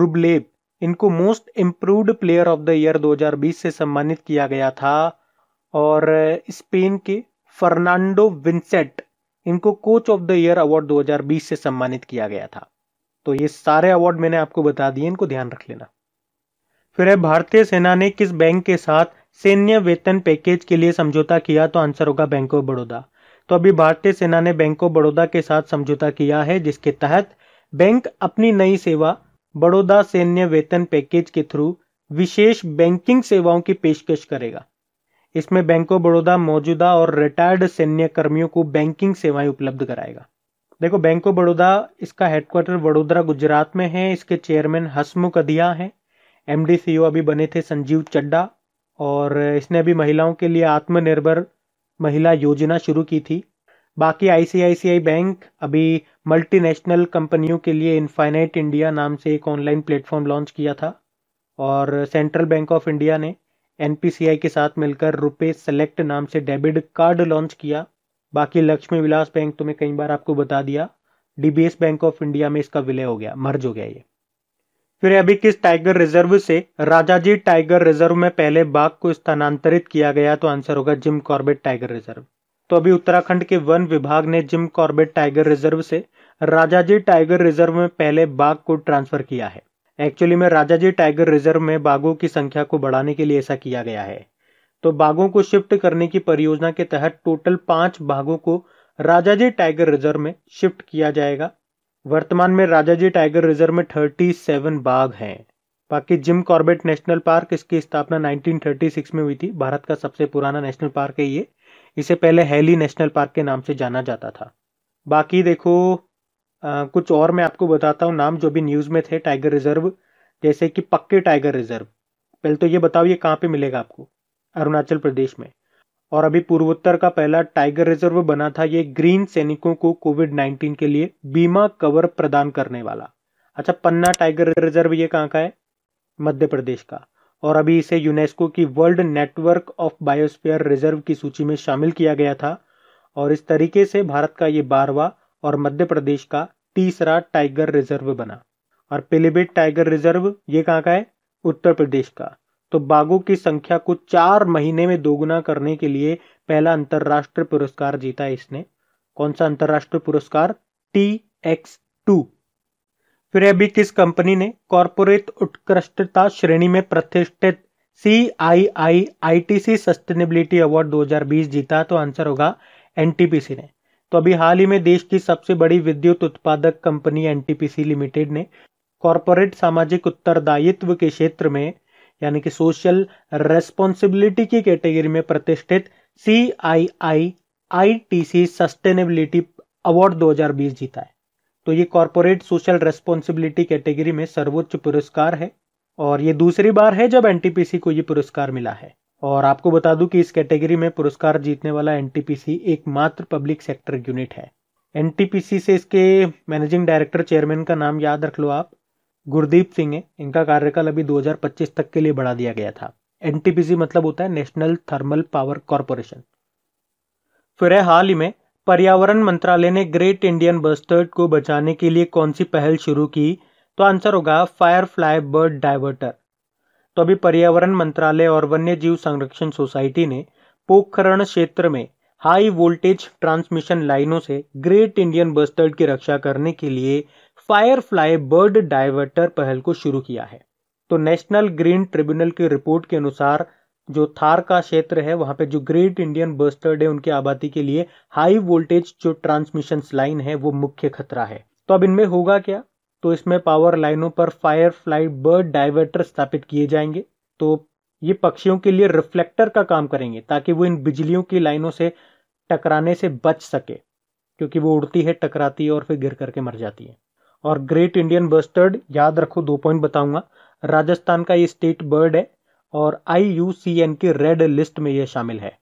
रुबलेव इनको most improved player of the year 2020 से सम्मानित किया गया था और स्पेन के फर्नांडो विंसेट इनको coach of the year award 2020 से सम्मानित किया गया था तो ये सारे अवार्ड मैंने आपको बता दिए इनको ध्यान रख लेना फिर है भारतीय सेना ने किस बैंक के साथ सैन्य वेतन पैकेज के लिए समझौता किया तो आंसर होगा बैंक ऑफ बड़ौदा तो अभी भारतीय सेना ने बैंक ऑफ बड़ौदा के साथ समझौता किया है जिसके तहत बैंक अपनी नई सेवा बड़ौदा सैन्य वेतन पैकेज के थ्रू विशेष बैंकिंग सेवाओं की पेशकश करेगा इसमें बैंक ऑफ बड़ौदा मौजूदा और रिटायर्ड सैन्य कर्मियों को बैंकिंग सेवाएं उपलब्ध कराएगा देखो बैंक ऑफ बड़ौदा इसका हेडक्वार्टर वडोदरा गुजरात में है इसके चेयरमैन हसमुख अधिया हैं एम डी अभी बने थे संजीव चड्डा और इसने अभी महिलाओं के लिए आत्मनिर्भर महिला योजना शुरू की थी बाकी आईसीआईसीआई बैंक अभी मल्टीनेशनल कंपनियों के लिए इनफाइनाइट इंडिया नाम से एक ऑनलाइन प्लेटफॉर्म लॉन्च किया था और सेंट्रल बैंक ऑफ इंडिया ने एन के साथ मिलकर रुपये सेलेक्ट नाम से डेबिट कार्ड लॉन्च किया बाकी लक्ष्मी विलास बैंक तो मैं कई बार आपको बता दिया डी बैंक ऑफ इंडिया में इसका विलय हो गया मर्ज हो गया ये फिर अभी किस टाइगर रिजर्व से राजाजी टाइगर रिजर्व में पहले बाघ को स्थानांतरित किया गया तो आंसर होगा जिम कॉर्बेट टाइगर रिजर्व तो अभी उत्तराखंड के वन विभाग ने जिम कॉर्बेट टाइगर रिजर्व से राजाजी टाइगर रिजर्व में पहले बाघ को ट्रांसफर किया है एक्चुअली में राजाजी टाइगर रिजर्व में बाघों की संख्या को बढ़ाने के लिए ऐसा किया गया है तो बाघों को शिफ्ट करने की परियोजना के तहत टोटल पांच बाघों को राजाजी टाइगर रिजर्व में शिफ्ट किया जाएगा वर्तमान में राजा जी टाइगर रिजर्व में 37 बाघ हैं बाकी जिम कॉर्बेट नेशनल पार्क इसकी स्थापना 1936 में हुई थी भारत का सबसे पुराना नेशनल पार्क है ये इसे पहले हैली नेशनल पार्क के नाम से जाना जाता था बाकी देखो आ, कुछ और मैं आपको बताता हूँ नाम जो भी न्यूज़ में थे टाइगर रिजर्व जैसे कि पक्के टाइगर रिजर्व पहले तो ये बताओ ये कहाँ पे मिलेगा आपको अरुणाचल प्रदेश में और अभी पूर्वोत्तर का पहला टाइगर रिजर्व बना था ये ग्रीन सैनिकों को कोविड 19 के लिए बीमा कवर प्रदान करने वाला अच्छा पन्ना टाइगर रिजर्व ये कहाँ का है मध्य प्रदेश का और अभी इसे यूनेस्को की world network of biosphere reserve की सूची में शामिल किया गया था और इस तरीके से भारत का ये बारवा और मध्य प्रदेश का तीसरा टाइगर रिजर्व बना और पिलीभीत टाइगर रिजर्व ये कहाँ का है उत्तर प्रदेश का तो बाघों की संख्या को चार महीने में दोगुना करने के लिए पहला अंतर्राष्ट्रीय पुरस्कार जीता इसने कौन सा अंतर्राष्ट्रीय पुरस्कार टी एक्स टू फिर अभी किस कंपनी ने कॉरपोरेट उत्कृष्टता श्रेणी में प्रतिष्ठित C I I I T C sustainability award 2020 जीता तो आंसर होगा एनटीपीसी ने तो अभी हाल ही में देश की सबसे बड़ी विद्युत उत्पादक कंपनी एनटीपीसी लिमिटेड ने कॉरपोरेट सामाजिक उत्तरदायित्व के क्षेत्र में यानी कि सोशल रेस्पॉन्सिबिलिटी की कैटेगरी में प्रतिष्ठित C I I I T C sustainability award 2020 जीता है तो ये कॉरपोरेट सोशल रेस्पॉन्सिबिलिटी कैटेगरी में सर्वोच्च पुरस्कार है और ये दूसरी बार है जब एनटीपीसी को ये पुरस्कार मिला है और आपको बता दूं कि इस कैटेगरी में पुरस्कार जीतने वाला एनटीपीसी एकमात्र पब्लिक सेक्टर यूनिट है एनटीपीसी से इसके मैनेजिंग डायरेक्टर चेयरमैन का नाम याद रख लो आप गुरदीप सिंह है इनका कार्यकाल अभी 2025 तक के लिए बढ़ा दिया गया था एनटीपीसी मतलब होता है नेशनल थर्मल पावर कॉरपोरेशन फिर है हाल ही में पर्यावरण मंत्रालय ने ग्रेट इंडियन बस्टर्ड को बचाने के लिए कौन सी पहल शुरू की तो आंसर होगा फ्लाई बर्ड डाइवर्टर तो अभी पर्यावरण मंत्रालय और वन्य जीव संरक्षण सोसाइटी ने पोखरण क्षेत्र में हाई वोल्टेज ट्रांसमिशन लाइनों से ग्रेट इंडियन बस्टर्ड की रक्षा करने के लिए फायरफ्लाई बर्ड डाइवर्टर पहल को शुरू किया है तो नेशनल ग्रीन ट्रिब्यूनल की रिपोर्ट के अनुसार जो थार का क्षेत्र है वहां पे जो ग्रेट इंडियन बस्टर्ड है उनकी आबादी के लिए हाई वोल्टेज जो ट्रांसमिशन लाइन है वो मुख्य खतरा है तो अब इनमें होगा क्या तो इसमें पावर लाइनों पर फायर फ्लाई बर्ड डाइवर्टर स्थापित किए जाएंगे तो ये पक्षियों के लिए रिफ्लेक्टर का काम करेंगे ताकि वो इन बिजलियों की लाइनों से टकराने से बच सके क्योंकि वो उड़ती है टकराती है और फिर गिर करके मर जाती है और ग्रेट इंडियन बस्टर्ड याद रखो दो पॉइंट बताऊंगा राजस्थान का ये स्टेट बर्ड है और आई यू सी एन की रेड लिस्ट में ये शामिल है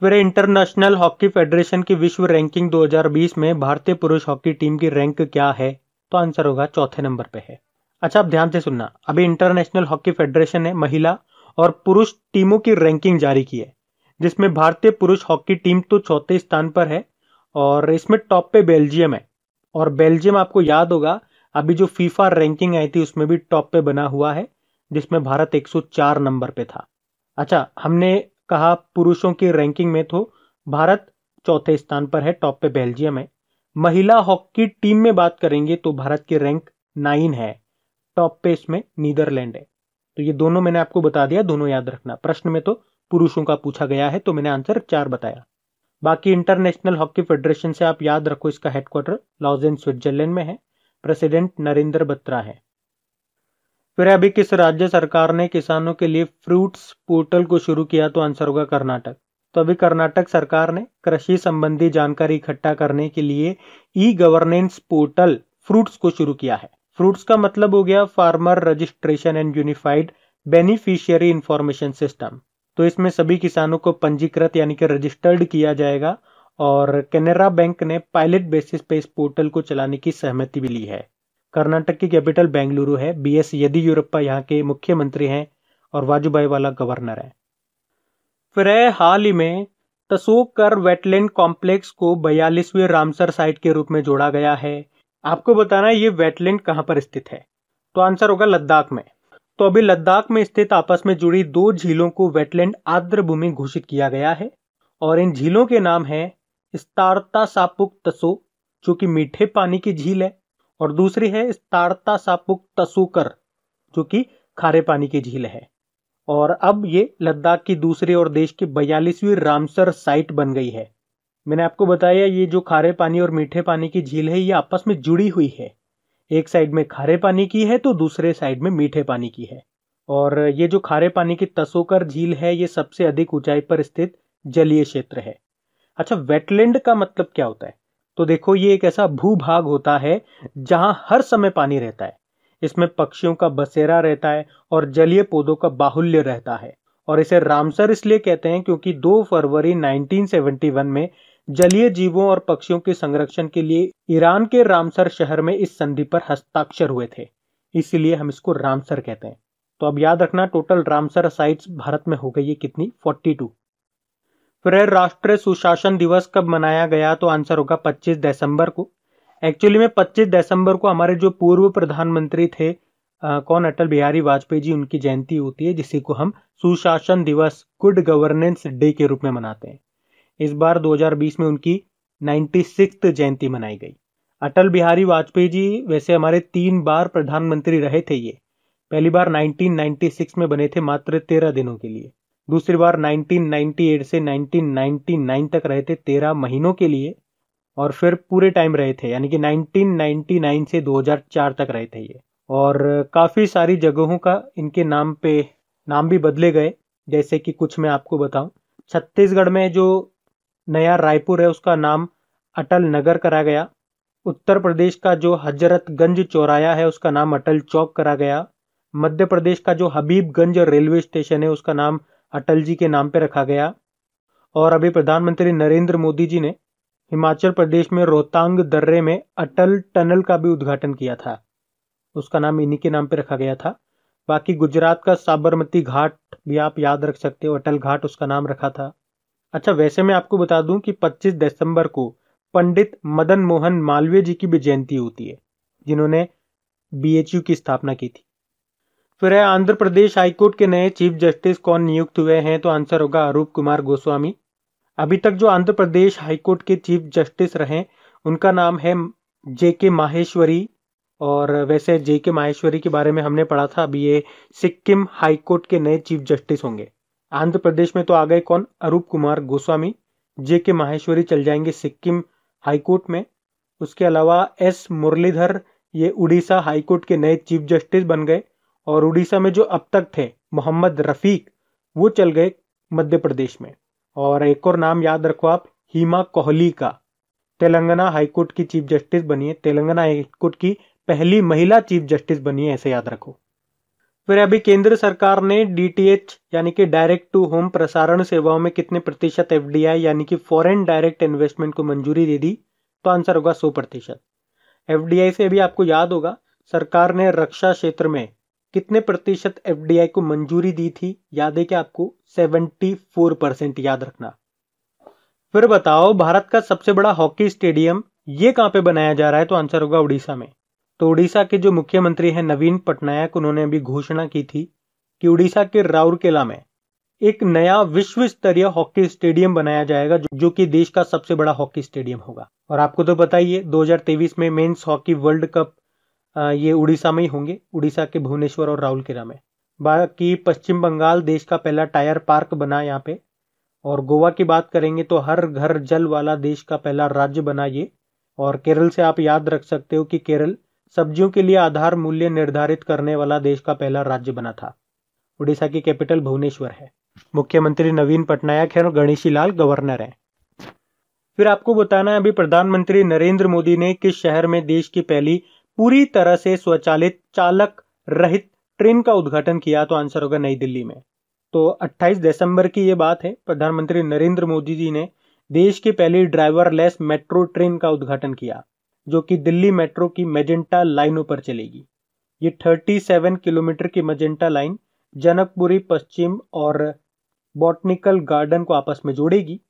फिर इंटरनेशनल हॉकी फेडरेशन की विश्व रैंकिंग 2020 में भारतीय पुरुष हॉकी टीम की रैंक क्या है तो आंसर होगा चौथे नंबर पे है अच्छा आप ध्यान से सुनना अभी इंटरनेशनल हॉकी फेडरेशन ने महिला और पुरुष टीमों की रैंकिंग जारी की है जिसमें भारतीय पुरुष हॉकी टीम तो चौथे स्थान पर है और इसमें टॉप पे बेल्जियम है और बेल्जियम आपको याद होगा अभी जो फीफा रैंकिंग आई थी उसमें भी टॉप पे बना हुआ है जिसमें भारत 104 नंबर पे था अच्छा हमने कहा पुरुषों की रैंकिंग में तो भारत चौथे स्थान पर है टॉप पे बेल्जियम है महिला हॉकी टीम में बात करेंगे तो भारत की रैंक नाइन है टॉप पे इसमें नीदरलैंड है तो ये दोनों मैंने आपको बता दिया दोनों याद रखना प्रश्न में तो पुरुषों का पूछा गया है तो मैंने आंसर चार बताया बाकी इंटरनेशनल हॉकी फेडरेशन से आप याद रखो इसका हेडक्वार्टर लॉजेन स्विट्जरलैंड में है प्रेसिडेंट नरेंद्र बत्रा है फिर अभी किस राज्य सरकार ने किसानों के लिए फ्रूट्स पोर्टल को शुरू किया तो आंसर होगा कर्नाटक तो अभी कर्नाटक सरकार ने कृषि संबंधी जानकारी इकट्ठा करने के लिए ई गवर्नेंस पोर्टल फ्रूट्स को शुरू किया है फ्रूट्स का मतलब हो गया farmer registration and unified beneficiary information system तो इसमें सभी किसानों को पंजीकृत यानी कि रजिस्टर्ड किया जाएगा और केनरा बैंक ने पायलट बेसिस पे इस पोर्टल को चलाने की सहमति भी ली है कर्नाटक की कैपिटल बेंगलुरु है बी एस येदियुरप्पा यहाँ के मुख्यमंत्री हैं और वाजुभाई वाला गवर्नर है फिर है हाल ही में तसोकर वेटलैंड कॉम्प्लेक्स को बयालीसवें रामसर साइट के रूप में जोड़ा गया है आपको बताना है ये वेटलैंड कहाँ पर स्थित है तो आंसर होगा लद्दाख में तो अभी लद्दाख में स्थित आपस में जुड़ी दो झीलों को वेटलैंड आर्द्र भूमि घोषित किया गया है और इन झीलों के नाम है स्तारता सापुक तसो जो कि मीठे पानी की झील है और दूसरी है स्तारता सापुक तसोकर जो कि खारे पानी की झील है और अब ये लद्दाख की दूसरी और देश की बयालीसवीं रामसर साइट बन गई है मैंने आपको बताया ये जो खारे पानी और मीठे पानी की झील है ये आपस में जुड़ी हुई है एक साइड में खारे पानी की है तो दूसरे साइड में मीठे पानी की है और ये जो खारे पानी की तसोकर झील है ये सबसे अधिक ऊंचाई पर स्थित जलीय क्षेत्र है अच्छा वेटलैंड का मतलब क्या होता है तो देखो ये एक ऐसा भूभाग होता है जहां हर समय पानी रहता है इसमें पक्षियों का बसेरा रहता है और जलीय पौधों का बाहुल्य रहता है और इसे रामसर इसलिए कहते हैं क्योंकि 2 फरवरी 1971 में जलीय जीवों और पक्षियों के संरक्षण के लिए ईरान के रामसर शहर में इस संधि पर हस्ताक्षर हुए थे इसीलिए हम इसको रामसर कहते हैं तो अब याद रखना टोटल रामसर साइट्स भारत में हो गई है कितनी 42 फिर राष्ट्रीय सुशासन दिवस कब मनाया गया तो आंसर होगा 25 दिसंबर को एक्चुअली में 25 दिसंबर को हमारे जो पूर्व प्रधानमंत्री थे आ, कौन अटल बिहारी वाजपेयी जी उनकी जयंती होती है जिसे को हम सुशासन दिवस गुड गवर्नेंस डे के रूप में मनाते हैं इस बार 2020 में उनकी नाइन्टी जयंती मनाई गई अटल बिहारी वाजपेयी जी वैसे हमारे तीन बार प्रधानमंत्री रहे थे ये पहली बार 1996 में बने थे मात्र तेरह दिनों के लिए दूसरी बार 1998 से 1999 तक रहे थे तेरह महीनों के लिए और फिर पूरे टाइम रहे थे यानी कि 1999 से 2004 तक रहे थे ये और काफ़ी सारी जगहों का इनके नाम पे नाम भी बदले गए जैसे कि कुछ मैं आपको बताऊं छत्तीसगढ़ में जो नया रायपुर है उसका नाम अटल नगर करा गया उत्तर प्रदेश का जो हजरतगंज चौराया है उसका नाम अटल चौक करा गया मध्य प्रदेश का जो हबीबगंज रेलवे स्टेशन है उसका नाम अटल जी के नाम पर रखा गया और अभी प्रधानमंत्री नरेंद्र मोदी जी ने हिमाचल प्रदेश में रोहतांग दर्रे में अटल टनल का भी उद्घाटन किया था उसका नाम इन्हीं के नाम पर रखा गया था बाकी गुजरात का साबरमती घाट भी आप याद रख सकते हो अटल घाट उसका नाम रखा था अच्छा वैसे मैं आपको बता दूं कि 25 दिसंबर को पंडित मदन मोहन मालवीय जी की भी जयंती होती है जिन्होंने बीएचयू की स्थापना की थी फिर है आंध्र प्रदेश हाईकोर्ट के नए चीफ जस्टिस कौन नियुक्त हुए हैं तो आंसर होगा अरूप कुमार गोस्वामी अभी तक जो आंध्र प्रदेश हाईकोर्ट के चीफ जस्टिस रहे उनका नाम है जे के माहेश्वरी और वैसे जे के माहेश्वरी के बारे में हमने पढ़ा था अभी ये सिक्किम हाईकोर्ट के नए चीफ जस्टिस होंगे आंध्र प्रदेश में तो आ गए कौन अरूप कुमार गोस्वामी जे के माहेश्वरी चल जाएंगे सिक्किम हाईकोर्ट में उसके अलावा एस मुरलीधर ये उड़ीसा हाईकोर्ट के नए चीफ जस्टिस बन गए और उड़ीसा में जो अब तक थे मोहम्मद रफ़ीक वो चल गए मध्य प्रदेश में और एक और नाम याद रखो आप हीमा कोहली का तेलंगाना हाईकोर्ट की चीफ जस्टिस बनी है तेलंगाना हाईकोर्ट की पहली महिला चीफ जस्टिस बनी है ऐसे याद रखो फिर अभी केंद्र सरकार ने डीटीएच यानी कि डायरेक्ट टू होम प्रसारण सेवाओं में कितने प्रतिशत एफडीआई यानी कि फॉरेन डायरेक्ट इन्वेस्टमेंट को मंजूरी दे दी तो आंसर होगा सौ प्रतिशत एफडीआई से अभी आपको याद होगा सरकार ने रक्षा क्षेत्र में कितने प्रतिशत एफडीआई को मंजूरी दी थी याद है क्या आपको सेवेंटी फोर परसेंट याद रखना फिर बताओ भारत का सबसे बड़ा हॉकी स्टेडियम ये कहाँ पे बनाया जा रहा है तो आंसर होगा उड़ीसा में तो उड़ीसा के जो मुख्यमंत्री हैं नवीन पटनायक उन्होंने अभी घोषणा की थी कि उड़ीसा के राउरकेला में एक नया विश्व स्तरीय हॉकी स्टेडियम बनाया जाएगा जो, जो कि देश का सबसे बड़ा हॉकी स्टेडियम होगा और आपको तो बताइए दो में मेन्स हॉकी वर्ल्ड कप ये उड़ीसा में ही होंगे उड़ीसा के भुवनेश्वर और राउरकेला में बाकी पश्चिम बंगाल देश का पहला टायर पार्क बना यहाँ पे और गोवा की बात करेंगे तो हर घर जल वाला देश का पहला राज्य बना ये और केरल से आप याद रख सकते हो कि केरल सब्जियों के लिए आधार मूल्य निर्धारित करने वाला देश का पहला राज्य बना था उड़ीसा की कैपिटल भुवनेश्वर है मुख्यमंत्री नवीन पटनायक है और गणेशी लाल गवर्नर हैं फिर आपको बताना है अभी प्रधानमंत्री नरेंद्र मोदी ने किस शहर में देश की पहली पूरी तरह से स्वचालित चालक रहित ट्रेन का उद्घाटन किया तो आंसर होगा नई दिल्ली में तो 28 दिसंबर की ये बात है प्रधानमंत्री नरेंद्र मोदी जी ने देश की पहली ड्राइवरलेस मेट्रो ट्रेन का उद्घाटन किया जो कि दिल्ली मेट्रो की मेजेंटा लाइनों पर चलेगी ये 37 किलोमीटर की मेजेंटा लाइन जनकपुरी पश्चिम और बॉटनिकल गार्डन को आपस में जोड़ेगी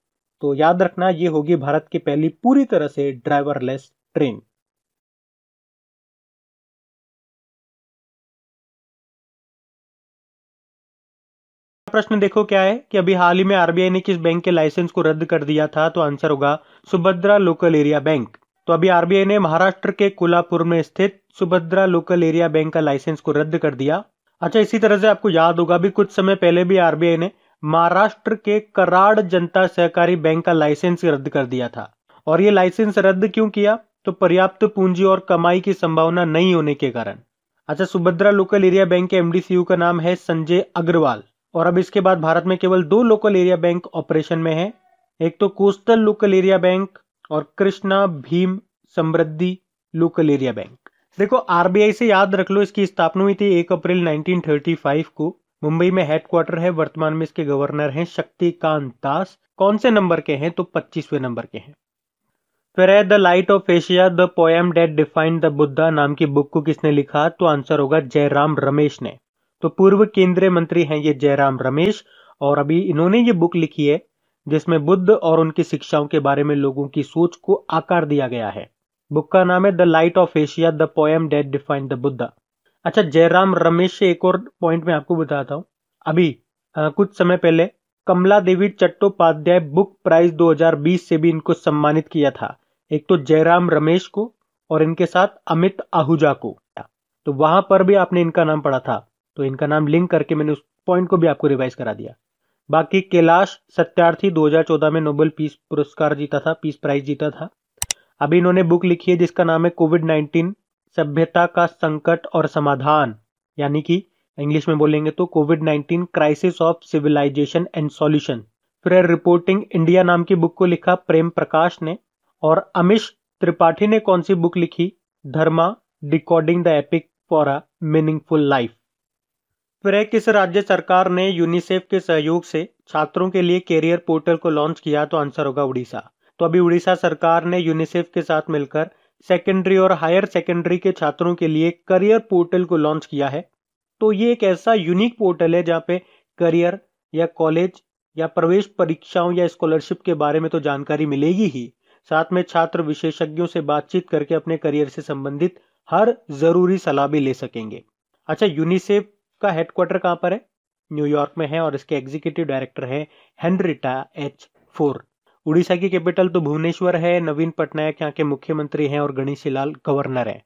तो याद रखना ये होगी भारत की पहली पूरी तरह से ड्राइवरलेस ट्रेन प्रश्न देखो क्या है कि अभी हाल ही में आरबीआई ने किस बैंक के लाइसेंस को रद्द कर दिया था तो आंसर होगा सुभद्रा लोकल एरिया बैंक तो अभी आरबीआई ने महाराष्ट्र के कोल्हापुर में स्थित सुभद्रा लोकल एरिया बैंक का लाइसेंस को रद्द कर दिया अच्छा इसी तरह से आपको याद होगा अभी कुछ समय पहले भी आरबीआई ने महाराष्ट्र के कराड़ जनता सहकारी बैंक का लाइसेंस रद्द कर दिया था और ये लाइसेंस रद्द क्यों किया तो पर्याप्त पूंजी और कमाई की संभावना नहीं होने के कारण अच्छा सुभद्रा लोकल एरिया बैंक के एमडीसीयू का नाम है संजय अग्रवाल और अब इसके बाद भारत में केवल दो लोकल एरिया बैंक ऑपरेशन में है एक तो कोस्टल लोकल एरिया बैंक और Krishna Bhima Samruddhi local area bank देखो आरबीआई से याद रख लो इसकी स्थापना हुई थी एक अप्रैल 1935 को मुंबई में हेडक्वार्टर है वर्तमान में इसके गवर्नर हैं शक्तिकांत दास कौन से नंबर के हैं तो पच्चीसवें नंबर के हैं फिर है the light of Asia the poem that defined the Buddha नाम की बुक को किसने लिखा तो आंसर होगा जयराम रमेश ने तो पूर्व केंद्रीय मंत्री हैं ये जयराम रमेश और अभी इन्होंने ये बुक लिखी है जिसमें बुद्ध और उनकी शिक्षाओं के बारे में लोगों की सोच को आकार दिया गया है बुक का नाम है the light of Asia the poem that define the Buddha अच्छा जयराम रमेश से एक और पॉइंट मैं आपको बताता हूँ अभी आ, कुछ समय पहले कमला देवी चट्टोपाध्याय बुक प्राइज 2020 से भी इनको सम्मानित किया था एक तो जयराम रमेश को और इनके साथ अमित आहूजा को तो वहां पर भी आपने इनका नाम पढ़ा था तो इनका नाम लिंक करके मैंने उस पॉइंट को भी आपको रिवाइज करा दिया बाकी कैलाश सत्यार्थी 2014 में नोबेल पीस पुरस्कार जीता था पीस प्राइज जीता था अभी इन्होंने बुक लिखी है जिसका नाम है कोविड नाइन्टीन सभ्यता का संकट और समाधान यानी कि इंग्लिश में बोलेंगे तो Covid 19 crisis of civilization and solution फिर रिपोर्टिंग इंडिया नाम की बुक को लिखा प्रेम प्रकाश ने और अमिश त्रिपाठी ने कौन सी बुक लिखी Dharma decoding the epic for a meaningful life किस राज्य सरकार ने यूनिसेफ के सहयोग से छात्रों के लिए कैरियर पोर्टल को लॉन्च किया तो आंसर होगा उड़ीसा तो अभी उड़ीसा सरकार ने यूनिसेफ के साथ मिलकर सेकेंडरी और हायर सेकेंडरी के छात्रों के लिए करियर पोर्टल को लॉन्च किया है तो ये एक ऐसा यूनिक पोर्टल है जहाँ पे करियर या कॉलेज या प्रवेश परीक्षाओं या स्कॉलरशिप के बारे में तो जानकारी मिलेगी ही साथ में छात्र विशेषज्ञों से बातचीत करके अपने करियर से संबंधित हर जरूरी सलाह भी ले सकेंगे अच्छा यूनिसेफ का हेडक्वार्टर कहाँ पर है न्यूयॉर्क में है और इसके एग्जीक्यूटिव डायरेक्टर है हेनरिटा एच फोर उड़ीसा की कैपिटल तो भुवनेश्वर है नवीन पटनायक यहाँ के मुख्यमंत्री हैं और गणेशी लाल गवर्नर हैं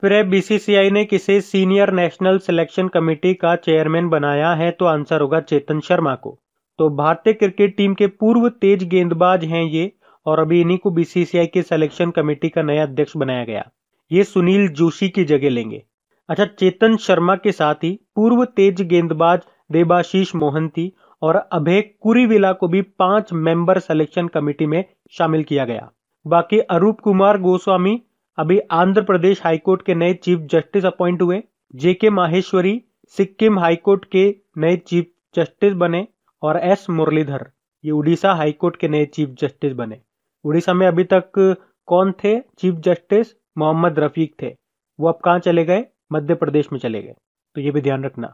फिर है बीसीसीआई ने किसे सीनियर नेशनल सिलेक्शन कमेटी का चेयरमैन बनाया है तो आंसर होगा चेतन शर्मा को तो भारतीय क्रिकेट टीम के पूर्व तेज गेंदबाज हैं ये और अभी इन्हीं को बीसीसीआई के सिलेक्शन कमेटी का नया अध्यक्ष बनाया गया ये सुनील जोशी की जगह लेंगे अच्छा चेतन शर्मा के साथ ही पूर्व तेज गेंदबाज देबाशीष मोहंती और अभय कुरीविला को भी पांच मेंबर सिलेक्शन कमेटी में शामिल किया गया बाकी अरूप कुमार गोस्वामी अभी आंध्र प्रदेश हाईकोर्ट के नए चीफ जस्टिस अपॉइंट हुए जेके माहेश्वरी सिक्किम हाईकोर्ट के नए चीफ जस्टिस बने और एस मुरलीधर ये उड़ीसा हाईकोर्ट के नए चीफ जस्टिस बने उड़ीसा में अभी तक कौन थे चीफ जस्टिस मोहम्मद रफीक थे वो अब कहाँ चले गए मध्य प्रदेश में चले गए तो ये भी ध्यान रखना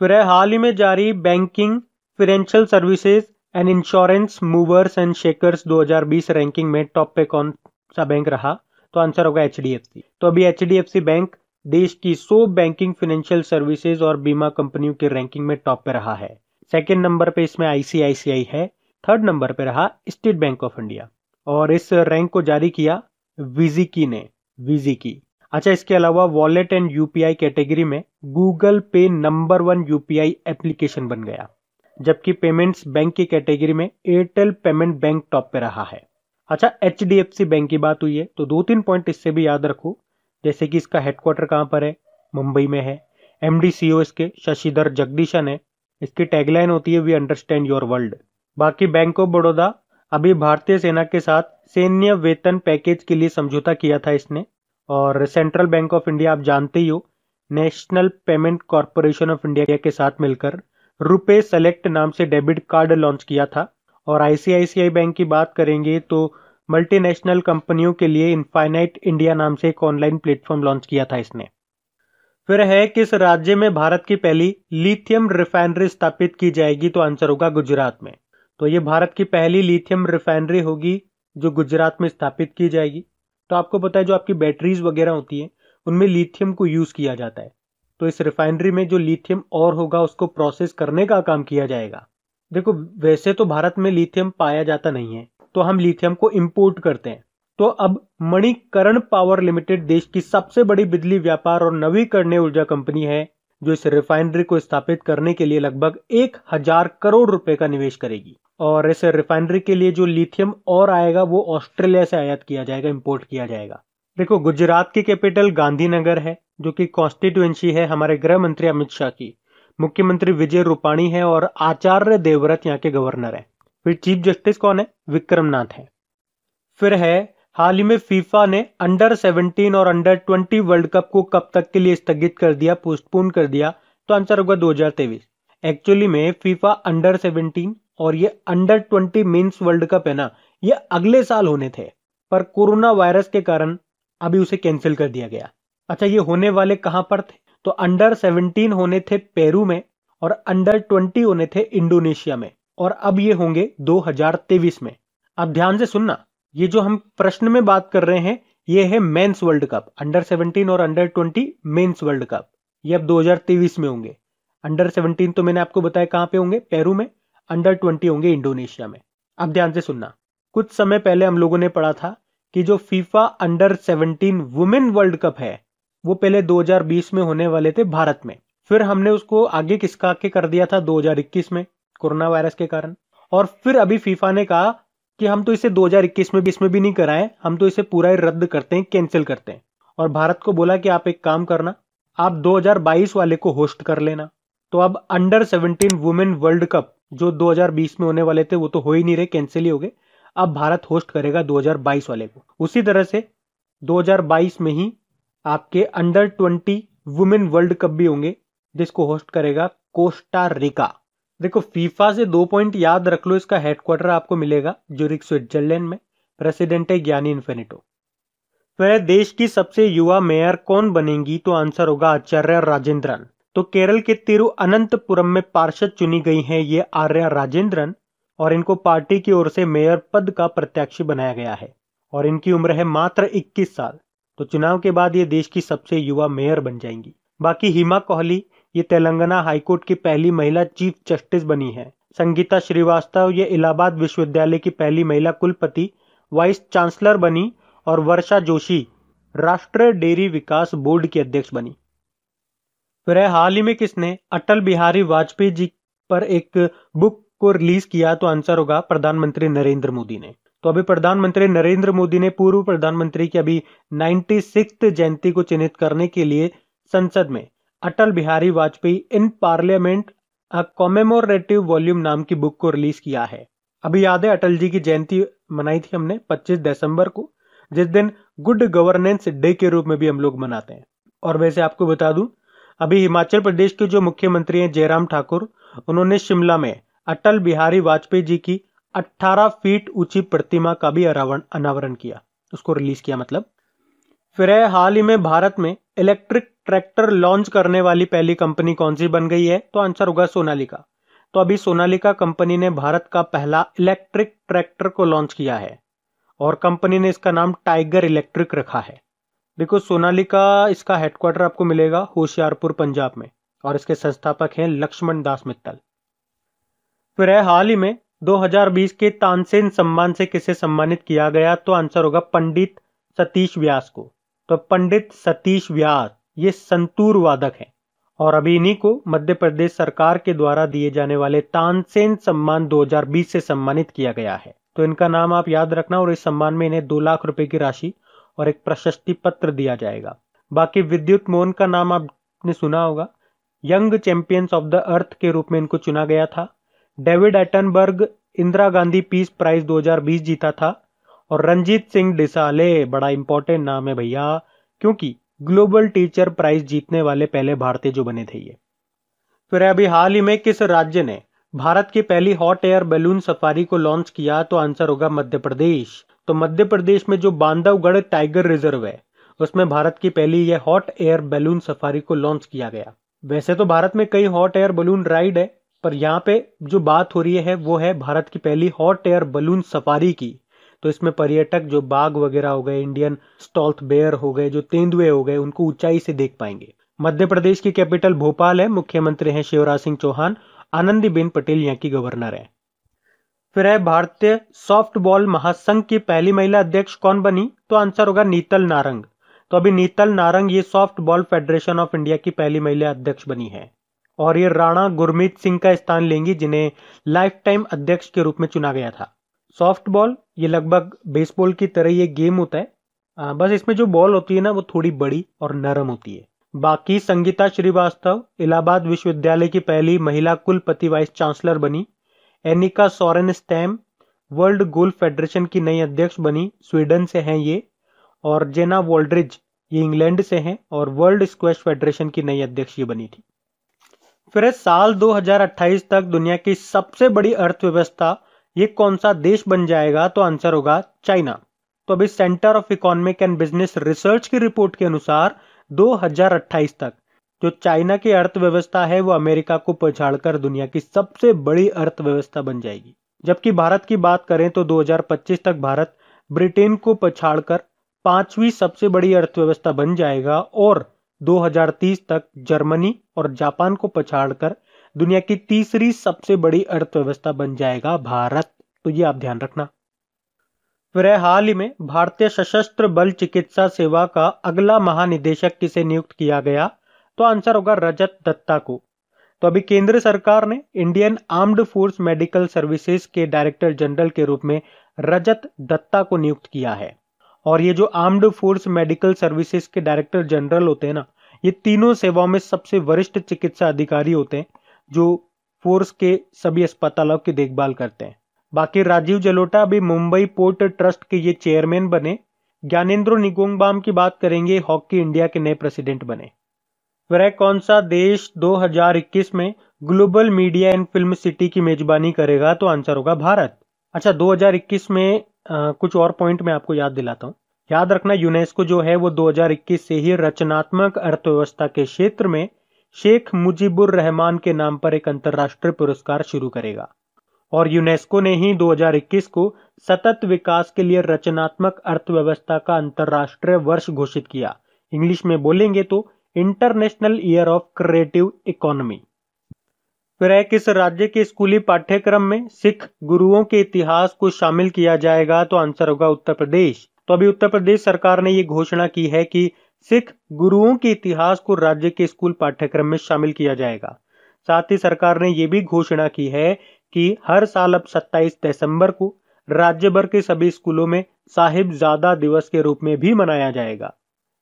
फिर है हाल ही में जारी banking financial services and insurance movers and shakers 2020 ranking में टॉप पे कौन सा बैंक रहा तो आंसर होगा एच तो अभी एच बैंक देश की सो बैंकिंग फाइनेंशियल सर्विसेज और बीमा कंपनियों की रैंकिंग में टॉप पे रहा है सेकेंड नंबर पे इसमें आईसीआईसीआई है थर्ड नंबर पे रहा स्टेट बैंक ऑफ इंडिया और इस रैंक को जारी किया विजी की ने विजी की अच्छा इसके अलावा वॉलेट एंड यूपीआई कैटेगरी में Google Pay number one UPI application बन गया जबकि पेमेंट्स बैंक की कैटेगरी में एयरटेल पेमेंट बैंक टॉप पे रहा है अच्छा एच बैंक की बात हुई है तो दो तीन पॉइंट इससे भी याद रखो जैसे कि इसका हेडक्वार्टर कहाँ पर है मुंबई में है एम डी सी ओ इसके शशिधर जगदीशन है इसकी टैगलाइन होती है वी अंडरस्टैंड योर वर्ल्ड बाकी बैंक ऑफ बड़ौदा अभी भारतीय सेना के साथ सैन्य वेतन पैकेज के लिए समझौता किया था इसने और सेंट्रल बैंक ऑफ इंडिया आप जानते ही हो national payment corporation of India के साथ मिलकर रुपे सेलेक्ट नाम से डेबिट कार्ड लॉन्च किया था और आईसीआईसीआई बैंक की बात करेंगे तो मल्टीनेशनल कंपनियों के लिए इनफाइनाइट इंडिया नाम से एक ऑनलाइन प्लेटफॉर्म लॉन्च किया था इसने फिर है किस राज्य में भारत की पहली लिथियम रिफाइनरी स्थापित की जाएगी तो आंसर होगा गुजरात में तो ये भारत की पहली लिथियम रिफाइनरी होगी जो गुजरात में स्थापित की जाएगी तो आपको पता है जो आपकी बैटरीज वगैरह होती है उनमें लिथियम को यूज़ किया जाता है तो इस रिफाइनरी में जो लिथियम और होगा उसको प्रोसेस करने का काम किया जाएगा देखो वैसे तो भारत में लिथियम पाया जाता नहीं है तो हम लिथियम को इम्पोर्ट करते हैं तो अब मणिकरण पावर लिमिटेड देश की सबसे बड़ी बिजली व्यापार और नवीकरणीय ऊर्जा कंपनी है जो इस रिफाइनरी को स्थापित करने के लिए लगभग एक हजार करोड़ रुपए का निवेश करेगी और इस रिफाइनरी के लिए जो लिथियम और आएगा वो ऑस्ट्रेलिया से आयात किया जाएगा इम्पोर्ट किया जाएगा देखो गुजरात की कैपिटल गांधीनगर है जो कि कॉन्स्टिट्यूएंसी है हमारे गृह मंत्री अमित शाह की मुख्यमंत्री विजय रूपाणी है और आचार्य देवव्रत यहाँ के गवर्नर है फिर चीफ जस्टिस कौन है विक्रम नाथ है फिर है हाल ही में फीफा ने अंडर 17 और अंडर 20 वर्ल्ड कप को कब तक के लिए स्थगित कर दिया पोस्टपोन कर दिया तो आंसर होगा 2023 एक्चुअली में फीफा अंडर 17 और ये under twenty men's world cup है ना ये अगले साल होने थे पर कोरोना वायरस के कारण अभी उसे कैंसिल कर दिया गया अच्छा ये होने वाले कहां पर थे तो अंडर 17 होने थे पेरू में और अंडर 20 होने थे इंडोनेशिया में और अब ये होंगे 2023 में अब ध्यान से सुनना ये जो हम प्रश्न में बात कर रहे हैं ये है मेंस वर्ल्ड कप अंडर 17 और अंडर 20 मेंस वर्ल्ड कप ये अब 2023 में होंगे अंडर 17 तो मैंने आपको बताया कहां पे होंगे पेरू में अंडर ट्वेंटी होंगे इंडोनेशिया में अब ध्यान से सुनना कुछ समय पहले हम लोगों ने पढ़ा था कि जो FIFA under seventeen women world cup है वो पहले 2020 में होने वाले थे भारत में फिर हमने उसको आगे किसका के कर दिया था 2021 में कोरोना वायरस के कारण और फिर अभी फीफा ने कहा कि हम तो इसे 2021 में भी इसमें भी नहीं कराएं हम तो इसे पूरा ही रद्द करते हैं कैंसिल करते हैं और भारत को बोला कि आप एक काम करना आप 2022 वाले को होस्ट कर लेना तो अब अंडर 17 वुमेन वर्ल्ड कप जो 2020 में होने वाले थे वो तो हो ही नहीं रहे कैंसिल ही हो गए अब भारत होस्ट करेगा 2022 वाले को उसी तरह से 2022 में ही आपके अंडर 20 वुमेन वर्ल्ड कप भी होंगे जिसको होस्ट करेगा कोस्टा रिका देखो फीफा से दो पॉइंट याद रख लो इसका हेडक्वार्टर आपको मिलेगा जूरिक स्विट्जरलैंड में प्रेसिडेंट है ज्ञानी इन्फेनिटो वह देश की सबसे युवा मेयर कौन बनेगी तो आंसर होगा आचार्य राजेंद्रन तो केरल के तिरुअनंतपुरम में पार्षद चुनी गई हैं ये आर्या राजेंद्रन और इनको पार्टी की ओर से मेयर पद का प्रत्याशी बनाया गया है और इनकी उम्र है मात्र 21 साल तो चुनाव के बाद ये देश की सबसे युवा मेयर बन जाएंगी बाकी हिमा कोहली ये तेलंगाना हाईकोर्ट की पहली महिला चीफ जस्टिस बनी है संगीता श्रीवास्तव ये इलाहाबाद विश्वविद्यालय की पहली महिला कुलपति वाइस चांसलर बनी और वर्षा जोशी राष्ट्रीय डेयरी विकास बोर्ड की अध्यक्ष बनी फिर हाल ही में किसने अटल बिहारी वाजपेयी जी पर एक बुक को रिलीज किया तो आंसर होगा प्रधानमंत्री नरेंद्र मोदी ने तो अभी प्रधानमंत्री नरेंद्र मोदी ने पूर्व प्रधानमंत्री की अभी नाइन्टी जयंती को चिन्हित करने के लिए संसद में Atal Bihari Vajpayee in parliament a commemorative volume नाम की बुक को रिलीज किया है अभी याद है अटल जी की जयंती मनाई थी हमने 25 दिसंबर को जिस दिन गुड गवर्नेंस डे के रूप में भी हम लोग मनाते हैं और वैसे आपको बता दूं अभी हिमाचल प्रदेश के जो मुख्यमंत्री हैं जयराम ठाकुर उन्होंने शिमला में अटल बिहारी वाजपेयी जी की 18 फीट ऊंची प्रतिमा का भी अनावरण किया उसको रिलीज किया मतलब फिर हाल ही में भारत में इलेक्ट्रिक ट्रैक्टर लॉन्च करने वाली पहली कंपनी कौन सी बन गई है तो आंसर होगा सोनालिका तो अभी सोनालिका कंपनी ने भारत का पहला इलेक्ट्रिक ट्रैक्टर को लॉन्च किया है और कंपनी ने इसका नाम टाइगर इलेक्ट्रिक रखा है देखो सोनालिका इसका हेडक्वार्टर आपको मिलेगा होशियारपुर पंजाब में और इसके संस्थापक हैं लक्ष्मण दास मित्तल फिर है हाल ही में 2020 के तानसेन सम्मान से किसे सम्मानित किया गया तो आंसर होगा पंडित सतीश व्यास को तो पंडित सतीश व्यास ये संतूर वादक हैं और अभी इन्हीं को मध्य प्रदेश सरकार के द्वारा दिए जाने वाले तानसेन सम्मान 2020 से सम्मानित किया गया है तो इनका नाम आप याद रखना और इस सम्मान में इन्हें दो लाख रुपए की राशि और एक प्रशस्ति पत्र दिया जाएगा बाकी विद्युत मोहन का नाम आपने सुना होगा young champions of the earth के रूप में इनको चुना गया था David Attenborough Indira Gandhi peace prize 2020 जीता था और रंजीत सिंह डिसाले बड़ा इंपॉर्टेंट नाम है भैया क्योंकि ग्लोबल टीचर प्राइज जीतने वाले पहले भारतीय जो बने थे ये फिर तो अभी हाल ही में किस राज्य ने भारत की पहली हॉट एयर बैलून सफारी को लॉन्च किया तो आंसर होगा मध्य प्रदेश तो मध्य प्रदेश में जो बांधवगढ़ टाइगर रिजर्व है उसमें भारत की पहली यह हॉट एयर बैलून सफारी को लॉन्च किया गया वैसे तो भारत में कई हॉट एयर बलून राइड है पर यहाँ पे जो बात हो रही है वो है भारत की पहली हॉट एयर बलून सफारी की तो इसमें पर्यटक जो बाघ वगैरह हो गए इंडियन स्टॉल्थ बेयर हो गए जो तेंदुए हो गए उनको ऊंचाई से देख पाएंगे मध्य प्रदेश की कैपिटल भोपाल है मुख्यमंत्री हैं शिवराज सिंह चौहान आनंदीबेन पटेल यहाँ की गवर्नर है फिर है भारतीय सॉफ्टबॉल महासंघ की पहली महिला अध्यक्ष कौन बनी तो आंसर होगा नीतल नारंग तो अभी नीतल नारंग ये सॉफ्टबॉल फेडरेशन ऑफ इंडिया की पहली महिला अध्यक्ष बनी है और ये राणा गुरमीत सिंह का स्थान लेंगी जिन्हें लाइफ टाइम अध्यक्ष के रूप में चुना गया था सॉफ्टबॉल ये लगभग बेसबॉल की तरह ये गेम होता है आ, बस इसमें जो बॉल होती है ना वो थोड़ी बड़ी और नरम होती है बाकी संगीता श्रीवास्तव इलाहाबाद विश्वविद्यालय की पहली महिला कुलपति वाइस चांसलर बनी Annika Sorenstam world golf federation की नई अध्यक्ष बनी स्वीडन से हैं ये और जेना वोल्ड्रिज ये इंग्लैंड से हैं और वर्ल्ड स्क्वैश फेडरेशन की नई अध्यक्ष ये बनी थी फिर साल 2028 तक दुनिया की सबसे बड़ी अर्थव्यवस्था ये कौन सा देश बन जाएगा तो आंसर होगा चाइना तो अभी centre of economic and business research की रिपोर्ट के अनुसार 2028 तक जो चाइना की अर्थव्यवस्था है वो अमेरिका को पछाड़कर दुनिया की सबसे बड़ी अर्थव्यवस्था बन जाएगी जबकि भारत की बात करें तो 2025 तक भारत ब्रिटेन को पछाड़कर पांचवी सबसे बड़ी अर्थव्यवस्था बन जाएगा और 2030 तक जर्मनी और जापान को पछाड़कर दुनिया की तीसरी सबसे बड़ी अर्थव्यवस्था बन जाएगा भारत तो ये आप ध्यान रखना फिर हाल ही में भारतीय सशस्त्र बल चिकित्सा सेवा का अगला महानिदेशक किसे नियुक्त किया गया तो आंसर होगा रजत दत्ता को तो अभी केंद्र सरकार ने Indian armed force medical services के डायरेक्टर जनरल के रूप में रजत दत्ता को नियुक्त किया है और ये जो आर्म्ड फोर्स मेडिकल सर्विसेज के डायरेक्टर जनरल होते हैं ना ये तीनों सेवाओं में सबसे वरिष्ठ चिकित्सा अधिकारी होते हैं जो फोर्स के सभी अस्पतालों की देखभाल करते हैं बाकी राजीव जलोटा अभी मुंबई पोर्ट ट्रस्ट के ये चेयरमैन बने ज्ञानेन्द्रो निगोंगबाम की बात करेंगे हॉकी इंडिया के नए प्रेसिडेंट बने वह कौन सा देश 2021 में global media and film city की मेजबानी करेगा तो आंसर होगा भारत अच्छा 2021 में आ, कुछ और पॉइंट मैं आपको याद दिलाता हूँ याद रखना यूनेस्को जो है वो 2021 से ही रचनात्मक अर्थव्यवस्था के क्षेत्र में शेख मुजीबुर रहमान के नाम पर एक अंतर्राष्ट्रीय पुरस्कार शुरू करेगा और यूनेस्को ने ही 2021 को सतत विकास के लिए रचनात्मक अर्थव्यवस्था का अंतर्राष्ट्रीय वर्ष घोषित किया इंग्लिश में बोलेंगे तो international year of creative economy है किस राज्य के स्कूली पाठ्यक्रम में सिख गुरुओं के इतिहास को शामिल किया जाएगा तो आंसर होगा उत्तर प्रदेश तो अभी उत्तर प्रदेश सरकार ने ये घोषणा की है कि सिख गुरुओं के इतिहास को राज्य के स्कूल पाठ्यक्रम में शामिल किया जाएगा साथ ही सरकार ने यह भी घोषणा की है कि हर साल अब 27 दिसंबर को राज्य भर के सभी स्कूलों में साहिब ज्यादा दिवस के रूप में भी मनाया जाएगा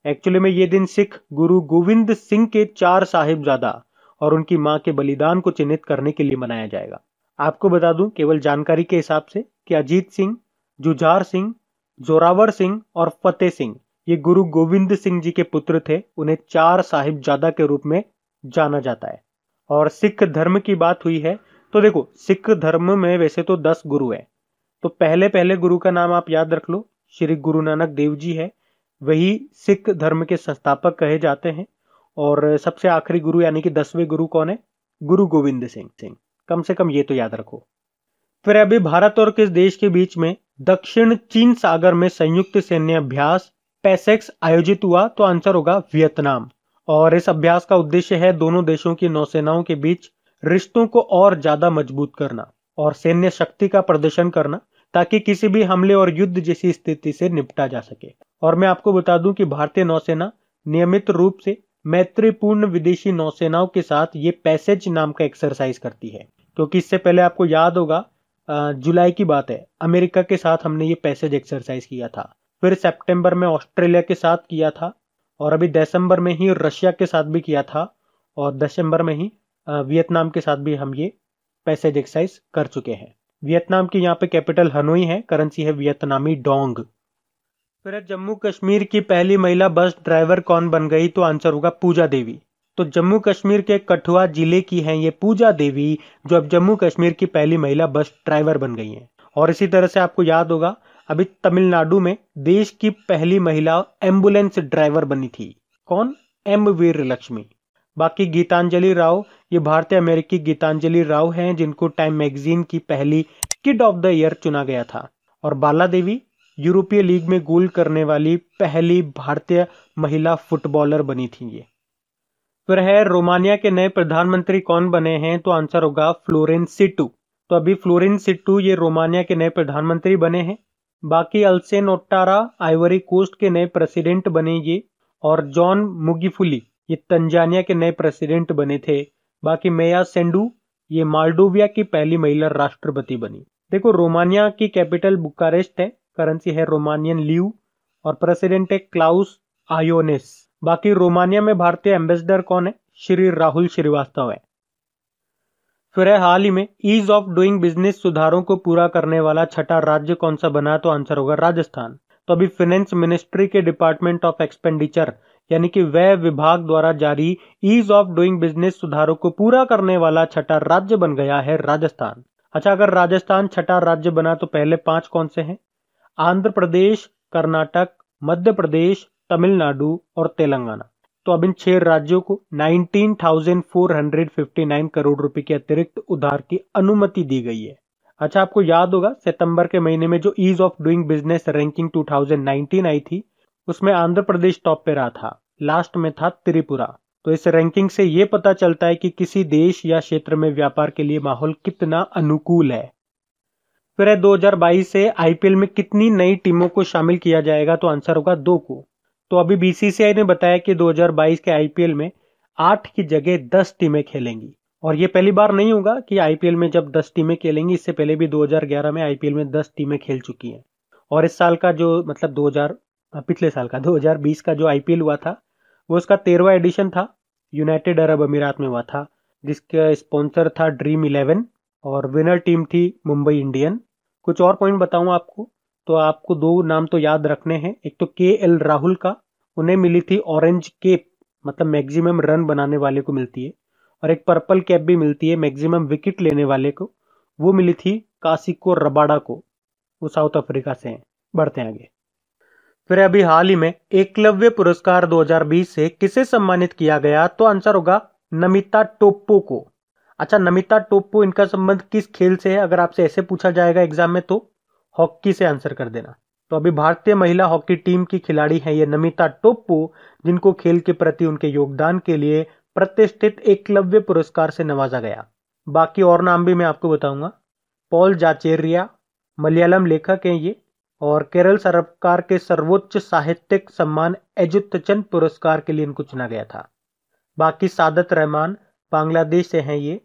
एक्चुअली में ये दिन सिख गुरु गोविंद सिंह के चार साहिबजादा और उनकी मां के बलिदान को चिन्हित करने के लिए मनाया जाएगा आपको बता दूं केवल जानकारी के हिसाब से कि अजीत सिंह जुझार सिंह जोरावर सिंह और फतेह सिंह ये गुरु गोविंद सिंह जी के पुत्र थे उन्हें चार साहिबजादा के रूप में जाना जाता है और सिख धर्म की बात हुई है तो देखो सिख धर्म में वैसे तो दस गुरु हैं तो पहले पहले गुरु का नाम आप याद रख लो श्री गुरु नानक देव जी है वही सिख धर्म के संस्थापक कहे जाते हैं और सबसे आखिरी गुरु यानी कि दसवें गुरु कौन है गुरु गोविंद सिंह सिंह कम से कम ये तो याद रखो फिर अभी भारत और किस देश के बीच में दक्षिण चीन सागर में संयुक्त सैन्य अभ्यास पैसेक्स आयोजित हुआ तो आंसर होगा वियतनाम और इस अभ्यास का उद्देश्य है दोनों देशों की नौसेनाओं के बीच रिश्तों को और ज्यादा मजबूत करना और सैन्य शक्ति का प्रदर्शन करना ताकि किसी भी हमले और युद्ध जैसी स्थिति से निपटा जा सके और मैं आपको बता दूं कि भारतीय नौसेना नियमित रूप से मैत्रीपूर्ण विदेशी नौसेनाओं के साथ ये पैसेज नाम का एक्सरसाइज करती है क्योंकि इससे पहले आपको याद होगा जुलाई की बात है अमेरिका के साथ हमने ये पैसेज एक्सरसाइज किया था फिर सितंबर में ऑस्ट्रेलिया के साथ किया था और अभी दिसंबर में ही रशिया के साथ भी किया था और दिसंबर में ही वियतनाम के साथ भी हम ये पैसेज एक्सरसाइज कर चुके हैं वियतनाम की यहाँ पे कैपिटल हनोई है करेंसी है वियतनामी डोंग फिर जम्मू कश्मीर की पहली महिला बस ड्राइवर कौन बन गई तो आंसर होगा पूजा देवी तो जम्मू कश्मीर के कठुआ जिले की हैं ये पूजा देवी जो अब जम्मू कश्मीर की पहली महिला बस ड्राइवर बन गई हैं और इसी तरह से आपको याद होगा अभी तमिलनाडु में देश की पहली महिला एम्बुलेंस ड्राइवर बनी थी कौन एम वीर लक्ष्मी बाकी गीतांजलि राव ये भारतीय अमेरिकी गीतांजलि राव हैं जिनको टाइम मैगजीन की पहली किड ऑफ द ईयर चुना गया था और बाला देवी यूरोपीय लीग में गोल करने वाली पहली भारतीय महिला फुटबॉलर बनी थी ये फिर है रोमानिया के नए प्रधानमंत्री कौन बने हैं तो आंसर होगा फ्लोरेंस सिटू तो अभी फ्लोरेंस सिटू ये रोमानिया के नए प्रधानमंत्री बने हैं बाकी अल्सेन ओट्टारा आइवरी कोस्ट के नए प्रेसिडेंट बने ये और जॉन मुगीफुली ये तंजानिया के नए प्रेसिडेंट बने थे बाकी मेया सेंडू ये मालडोविया की पहली महिला राष्ट्रपति बनी देखो रोमानिया की कैपिटल बुकारेस्ट है करेंसी है रोमानियन लीव और प्रेसिडेंट है क्लाउस आयोनिस बाकी रोमानिया में भारतीय एम्बेसडर कौन है श्री राहुल श्रीवास्तव है फिर है हाल ही में ईज ऑफ डूइंग बिजनेस सुधारों को पूरा करने वाला छठा राज्य कौन सा बना तो आंसर होगा राजस्थान तो अभी फाइनेंस मिनिस्ट्री के डिपार्टमेंट ऑफ एक्सपेंडिचर यानी कि वह विभाग द्वारा जारी ईज ऑफ डूइंग बिजनेस सुधारों को पूरा करने वाला छठा राज्य बन गया है राजस्थान अच्छा अगर राजस्थान छठा राज्य बना तो पहले पांच कौन से हैं आंध्र प्रदेश कर्नाटक मध्य प्रदेश तमिलनाडु और तेलंगाना तो अब इन छह राज्यों को 19,459 करोड़ रुपए के अतिरिक्त उधार की अनुमति दी गई है अच्छा आपको याद होगा सितंबर के महीने में जो ease of doing business ranking 2019 आई थी उसमें आंध्र प्रदेश टॉप पे रहा था लास्ट में था त्रिपुरा तो इस रैंकिंग से ये पता चलता है कि किसी देश या क्षेत्र में व्यापार के लिए माहौल कितना अनुकूल है फिर 2022 से आईपीएल में कितनी नई टीमों को शामिल किया जाएगा तो आंसर होगा दो को तो अभी बीसीसीआई ने बताया कि 2022 के आईपीएल में आठ की जगह दस टीमें खेलेंगी और ये पहली बार नहीं होगा कि आईपीएल में जब दस टीमें खेलेंगी इससे पहले भी 2011 में आईपीएल में दस टीमें खेल चुकी हैं और इस साल का जो मतलब 2000 पिछले साल का 2020 का जो आईपीएल हुआ था वो उसका तेरहवा एडिशन था यूनाइटेड अरब अमीरात में हुआ था जिसका स्पॉन्सर था ड्रीम इलेवन और विनर टीम थी मुंबई इंडियन कुछ और पॉइंट बताऊं आपको तो आपको दो नाम तो याद रखने हैं एक तो के एल राहुल का उन्हें मिली थी ऑरेंज केप मतलब मैक्सिमम रन बनाने वाले को मिलती है और एक पर्पल कैप भी मिलती है मैक्सिमम विकेट लेने वाले को वो मिली थी कासिको रबाडा को वो साउथ अफ्रीका से हैं बढ़ते हैं आगे फिर अभी हाल ही में एकलव्य पुरस्कार 2020 से किसे सम्मानित किया गया तो आंसर होगा नमिता टोप्पो को अच्छा नमिता टोप्पो इनका संबंध किस खेल से है अगर आपसे ऐसे पूछा जाएगा एग्जाम में तो हॉकी से आंसर कर देना तो अभी भारतीय महिला हॉकी टीम की खिलाड़ी हैं ये नमिता टोप्पो जिनको खेल के प्रति उनके योगदान के लिए प्रतिष्ठित एकलव्य पुरस्कार से नवाजा गया बाकी और नाम भी मैं आपको बताऊंगा पॉल जाचेरिया मलयालम लेखक हैं ये और केरल सरकार के सर्वोच्च साहित्यिक सम्मान एजुतचंद पुरस्कार के लिए इनको चुना गया था बाकी सादत रहमान बांग्लादेश से हैं ये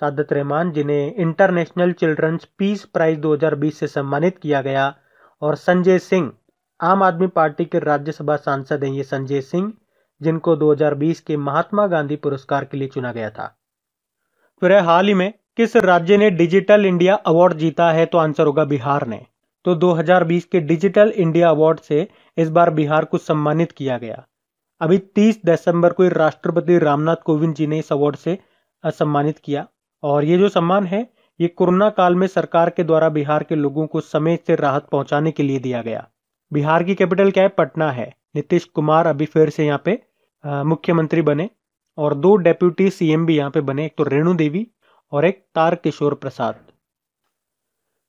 सादत रहमान जिन्हें इंटरनेशनल चिल्ड्रंस पीस प्राइज 2020 से सम्मानित किया गया और संजय सिंह आम आदमी पार्टी के राज्यसभा सांसद हैं ये संजय सिंह जिनको 2020 के महात्मा गांधी पुरस्कार के लिए चुना गया था फिर तो हाल ही में किस राज्य ने डिजिटल इंडिया अवार्ड जीता है तो आंसर होगा बिहार ने तो 2020 के डिजिटल इंडिया अवार्ड से इस बार बिहार को सम्मानित किया गया अभी 30 दिसंबर को राष्ट्रपति रामनाथ कोविंद जी ने इस अवार्ड से सम्मानित किया और ये जो सम्मान है ये कोरोना काल में सरकार के द्वारा बिहार के लोगों को समय से राहत पहुंचाने के लिए दिया गया बिहार की कैपिटल क्या है पटना है नीतीश कुमार अभी फिर से यहाँ पे मुख्यमंत्री बने और दो डेप्यूटी सीएम भी यहाँ पे बने एक तो रेणु देवी और एक तार किशोर प्रसाद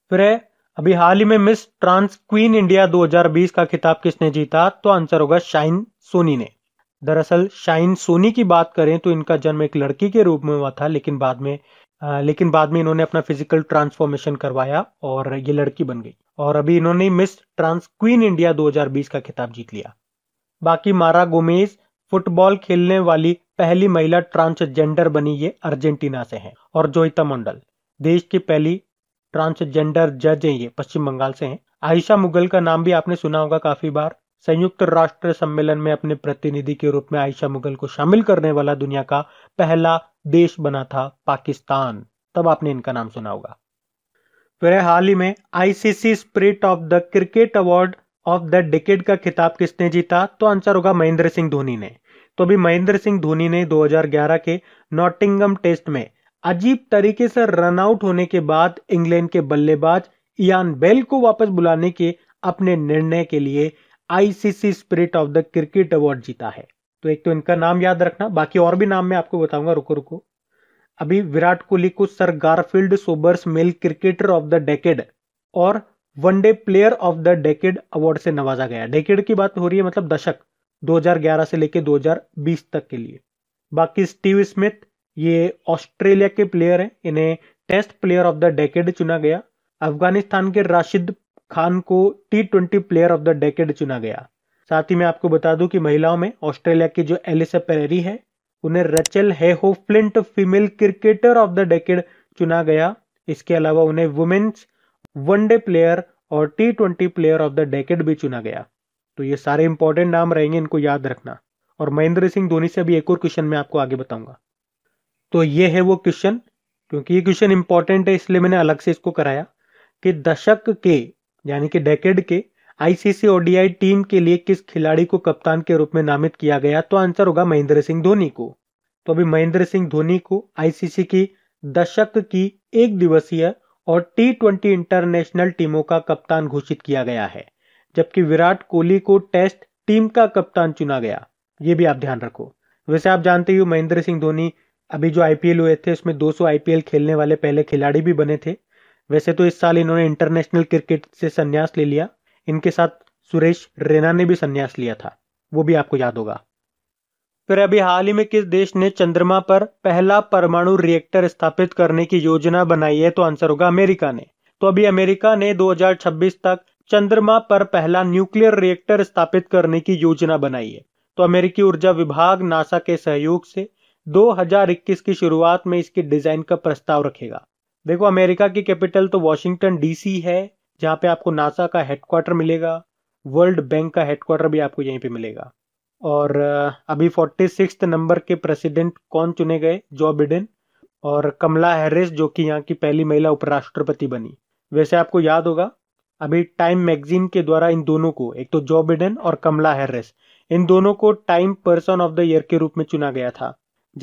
फिर है अभी हाल ही में मिस ट्रांस क्वीन इंडिया 2020 का खिताब किसने जीता तो आंसर होगा शाइन सोनी ने दरअसल शाइन सोनी की बात करें तो इनका जन्म एक लड़की के रूप में हुआ था लेकिन बाद में लेकिन बाद में इन्होंने अपना फिजिकल ट्रांसफॉर्मेशन करवाया और ये लड़की बन गई और अभी इन्होंने मिस ट्रांस क्वीन इंडिया 2020 का खिताब जीत लिया बाकी मारा गोमेज फुटबॉल खेलने वाली पहली महिला ट्रांसजेंडर बनी ये अर्जेंटीना से हैं और जोहिता मंडल देश की पहली ट्रांसजेंडर जज हैं ये पश्चिम बंगाल से हैं आयशा मुगल का नाम भी आपने सुना होगा काफी बार संयुक्त राष्ट्र सम्मेलन में अपने प्रतिनिधि के रूप में आयशा मुगल को शामिल करने वाला दुनिया का पहला देश बना था पाकिस्तान तब आपने इनका नाम सुना होगा फिर हाल ही में ICC spirit of the cricket award of the decade का खिताब किसने जीता तो आंसर होगा महेंद्र सिंह धोनी ने तो अभी महेंद्र सिंह धोनी ने 2011 के नॉटिंगम टेस्ट में अजीब तरीके से रन आउट होने के बाद इंग्लैंड के बल्लेबाज इयान बेल को वापस बुलाने के अपने निर्णय के लिए ICC spirit of the cricket award जीता है तो एक तो इनका नाम याद रखना बाकी और भी नाम मैं आपको बताऊंगा रुको रुको अभी विराट कोहली को sir Garfield Sobers male cricketer of the decade और one day player of the decade award से नवाजा गया डेकेड की बात हो रही है मतलब दशक 2011 से लेके 2020 तक के लिए बाकी स्टीव स्मिथ ये ऑस्ट्रेलिया के प्लेयर हैं इन्हें test player of the decade चुना गया अफगानिस्तान के राशिद खान को T twenty player of the decade चुना गया साथ ही मैं आपको बता दूं कि महिलाओं में ऑस्ट्रेलिया की जो एलिसा पेरेरी है उन्हें Rachael Heyhoe Flint female cricketer of the decade चुना गया इसके अलावा उन्हें वुमेन्स वनडे प्लेयर और T twenty player of the decade भी चुना गया तो ये सारे इंपॉर्टेंट नाम रहेंगे इनको याद रखना और महेंद्र सिंह धोनी से भी एक और क्वेश्चन मैं आपको आगे बताऊंगा तो ये है वो क्वेश्चन क्योंकि ये क्वेश्चन इंपॉर्टेंट है इसलिए मैंने अलग से इसको कराया कि दशक के यानी कि डेकेड के आईसीसी ओडीआई टीम के लिए किस खिलाड़ी को कप्तान के रूप में नामित किया गया तो आंसर होगा महेंद्र सिंह धोनी को तो अभी महेंद्र सिंह धोनी को आईसीसी की दशक की एक दिवसीय और टी ट्वेंटी इंटरनेशनल टीमों का कप्तान घोषित किया गया है जबकि विराट कोहली को टेस्ट टीम का कप्तान चुना गया ये भी आप ध्यान रखो वैसे आप जानते हो महेंद्र सिंह धोनी अभी जो आईपीएल हुए थे उसमें 200 आईपीएल खेलने वाले पहले खिलाड़ी भी बने थे वैसे तो इस साल इन्होंने इंटरनेशनल क्रिकेट से संन्यास ले लिया इनके साथ सुरेश रैना ने भी संन्यास लिया था वो भी आपको याद होगा फिर अभी हाल ही में किस देश ने चंद्रमा पर पहला परमाणु रिएक्टर स्थापित करने की योजना बनाई है तो आंसर होगा अमेरिका ने तो अभी अमेरिका ने 2026 तक चंद्रमा पर पहला न्यूक्लियर रिएक्टर स्थापित करने की योजना बनाई है तो अमेरिकी ऊर्जा विभाग नासा के सहयोग से 2021 की शुरुआत में इसकी डिजाइन का प्रस्ताव रखेगा देखो अमेरिका की कैपिटल तो वॉशिंगटन डीसी है जहाँ पे आपको नासा का हेडक्वार्टर मिलेगा वर्ल्ड बैंक का हेडक्वार्टर भी आपको यहीं पे मिलेगा और अभी फोर्टी सिक्स नंबर के प्रेसिडेंट कौन चुने गए जो बिडेन और कमला हैरिस जो कि यहाँ की पहली महिला उपराष्ट्रपति बनी वैसे आपको याद होगा अभी टाइम मैगजीन के द्वारा इन दोनों को एक तो जो बिडेन और कमला हैरिस इन दोनों को Time person of the year के रूप में चुना गया था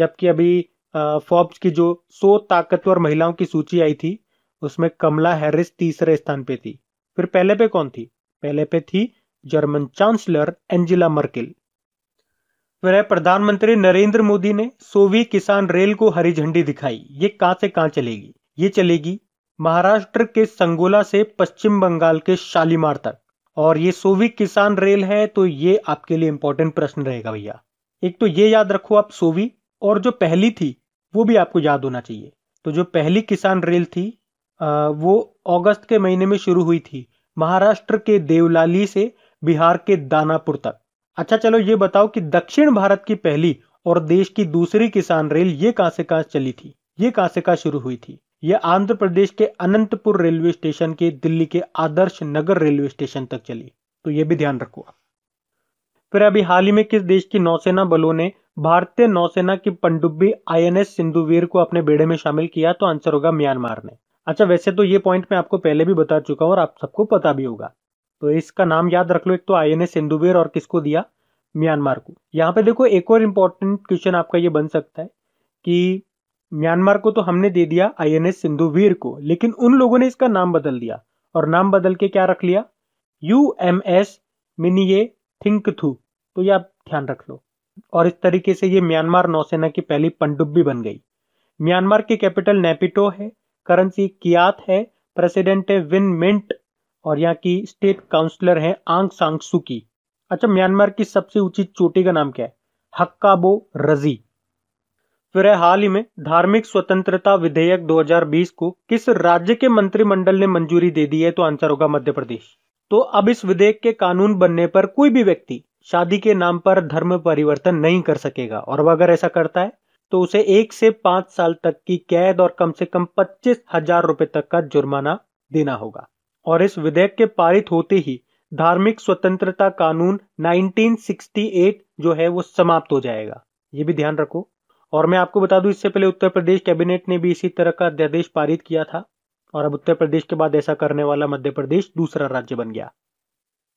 जबकि अभी फॉर्ब्स की जो सौ ताकतवर महिलाओं की सूची आई थी उसमें कमला हैरिस तीसरे स्थान पे थी फिर पहले पे कौन थी पहले पे थी जर्मन चांसलर एंजिला मर्केल वह प्रधानमंत्री नरेंद्र मोदी ने सोवी किसान रेल को हरी झंडी दिखाई ये कहां से कहां चलेगी ये चलेगी महाराष्ट्र के संगोला से पश्चिम बंगाल के शालीमार तक और ये सोवी किसान रेल है तो ये आपके लिए इंपॉर्टेंट प्रश्न रहेगा भैया एक तो ये याद रखो आप सोवी और जो पहली थी वो भी आपको याद होना चाहिए तो जो पहली किसान रेल थी वो अगस्त के महीने में शुरू हुई थी महाराष्ट्र के देवलाली से बिहार के दानापुर तक अच्छा चलो ये बताओ कि दक्षिण भारत की पहली और देश की दूसरी किसान रेल ये कहां से कहां चली थी ये कहां से कहां शुरू हुई थी यह आंध्र प्रदेश के अनंतपुर रेलवे स्टेशन के दिल्ली के आदर्श नगर रेलवे स्टेशन तक चली तो ये भी ध्यान रखो फिर अभी हाल ही में किस देश की नौसेना बलों ने भारतीय नौसेना की पनडुब्बी एस सिंधुवीर को अपने बेड़े में शामिल किया तो आंसर होगा म्यांमार ने अच्छा वैसे तो ये पॉइंट मैं आपको पहले भी बता चुका हूँ और आप सबको पता भी होगा तो इसका नाम याद रख लो एक तो आई एन एस सिंधुबेर और किसको दिया म्यांमार को यहाँ पे देखो एक और इम्पोर्टेंट क्वेश्चन आपका ये बन सकता है कि म्यांमार को तो हमने दे दिया आई एन एस सिंधुवीर को लेकिन उन लोगों ने इसका नाम बदल दिया और नाम बदल के क्या रख लिया यू एम एस ये थिंक थू तो ये आप ध्यान रख लो और इस तरीके से ये म्यांमार नौसेना की पहली पनडुब्बी बन गई म्यांमार के कैपिटल नेपिटो है करेंसी कियात है प्रेसिडेंट है विन मिंट और यहाँ की स्टेट काउंसलर है आंग सांगसू की अच्छा म्यांमार की सबसे ऊंची चोटी का नाम क्या है हक्का बो रजी फिर हाल ही में धार्मिक स्वतंत्रता विधेयक 2020 को किस राज्य के मंत्रिमंडल ने मंजूरी दे दी है तो आंसर होगा मध्य प्रदेश तो अब इस विधेयक के कानून बनने पर कोई भी व्यक्ति शादी के नाम पर धर्म परिवर्तन नहीं कर सकेगा और वह अगर ऐसा करता है तो उसे एक से पांच साल तक की कैद और कम से कम पच्चीस हजार रुपए तक का जुर्माना देना होगा और इस विधेयक के पारित होते ही धार्मिक स्वतंत्रता कानून 1968 जो है वो समाप्त हो जाएगा ये भी ध्यान रखो और मैं आपको बता दूं इससे पहले उत्तर प्रदेश कैबिनेट ने भी इसी तरह का अध्यादेश पारित किया था और अब उत्तर प्रदेश के बाद ऐसा करने वाला मध्य प्रदेश दूसरा राज्य बन गया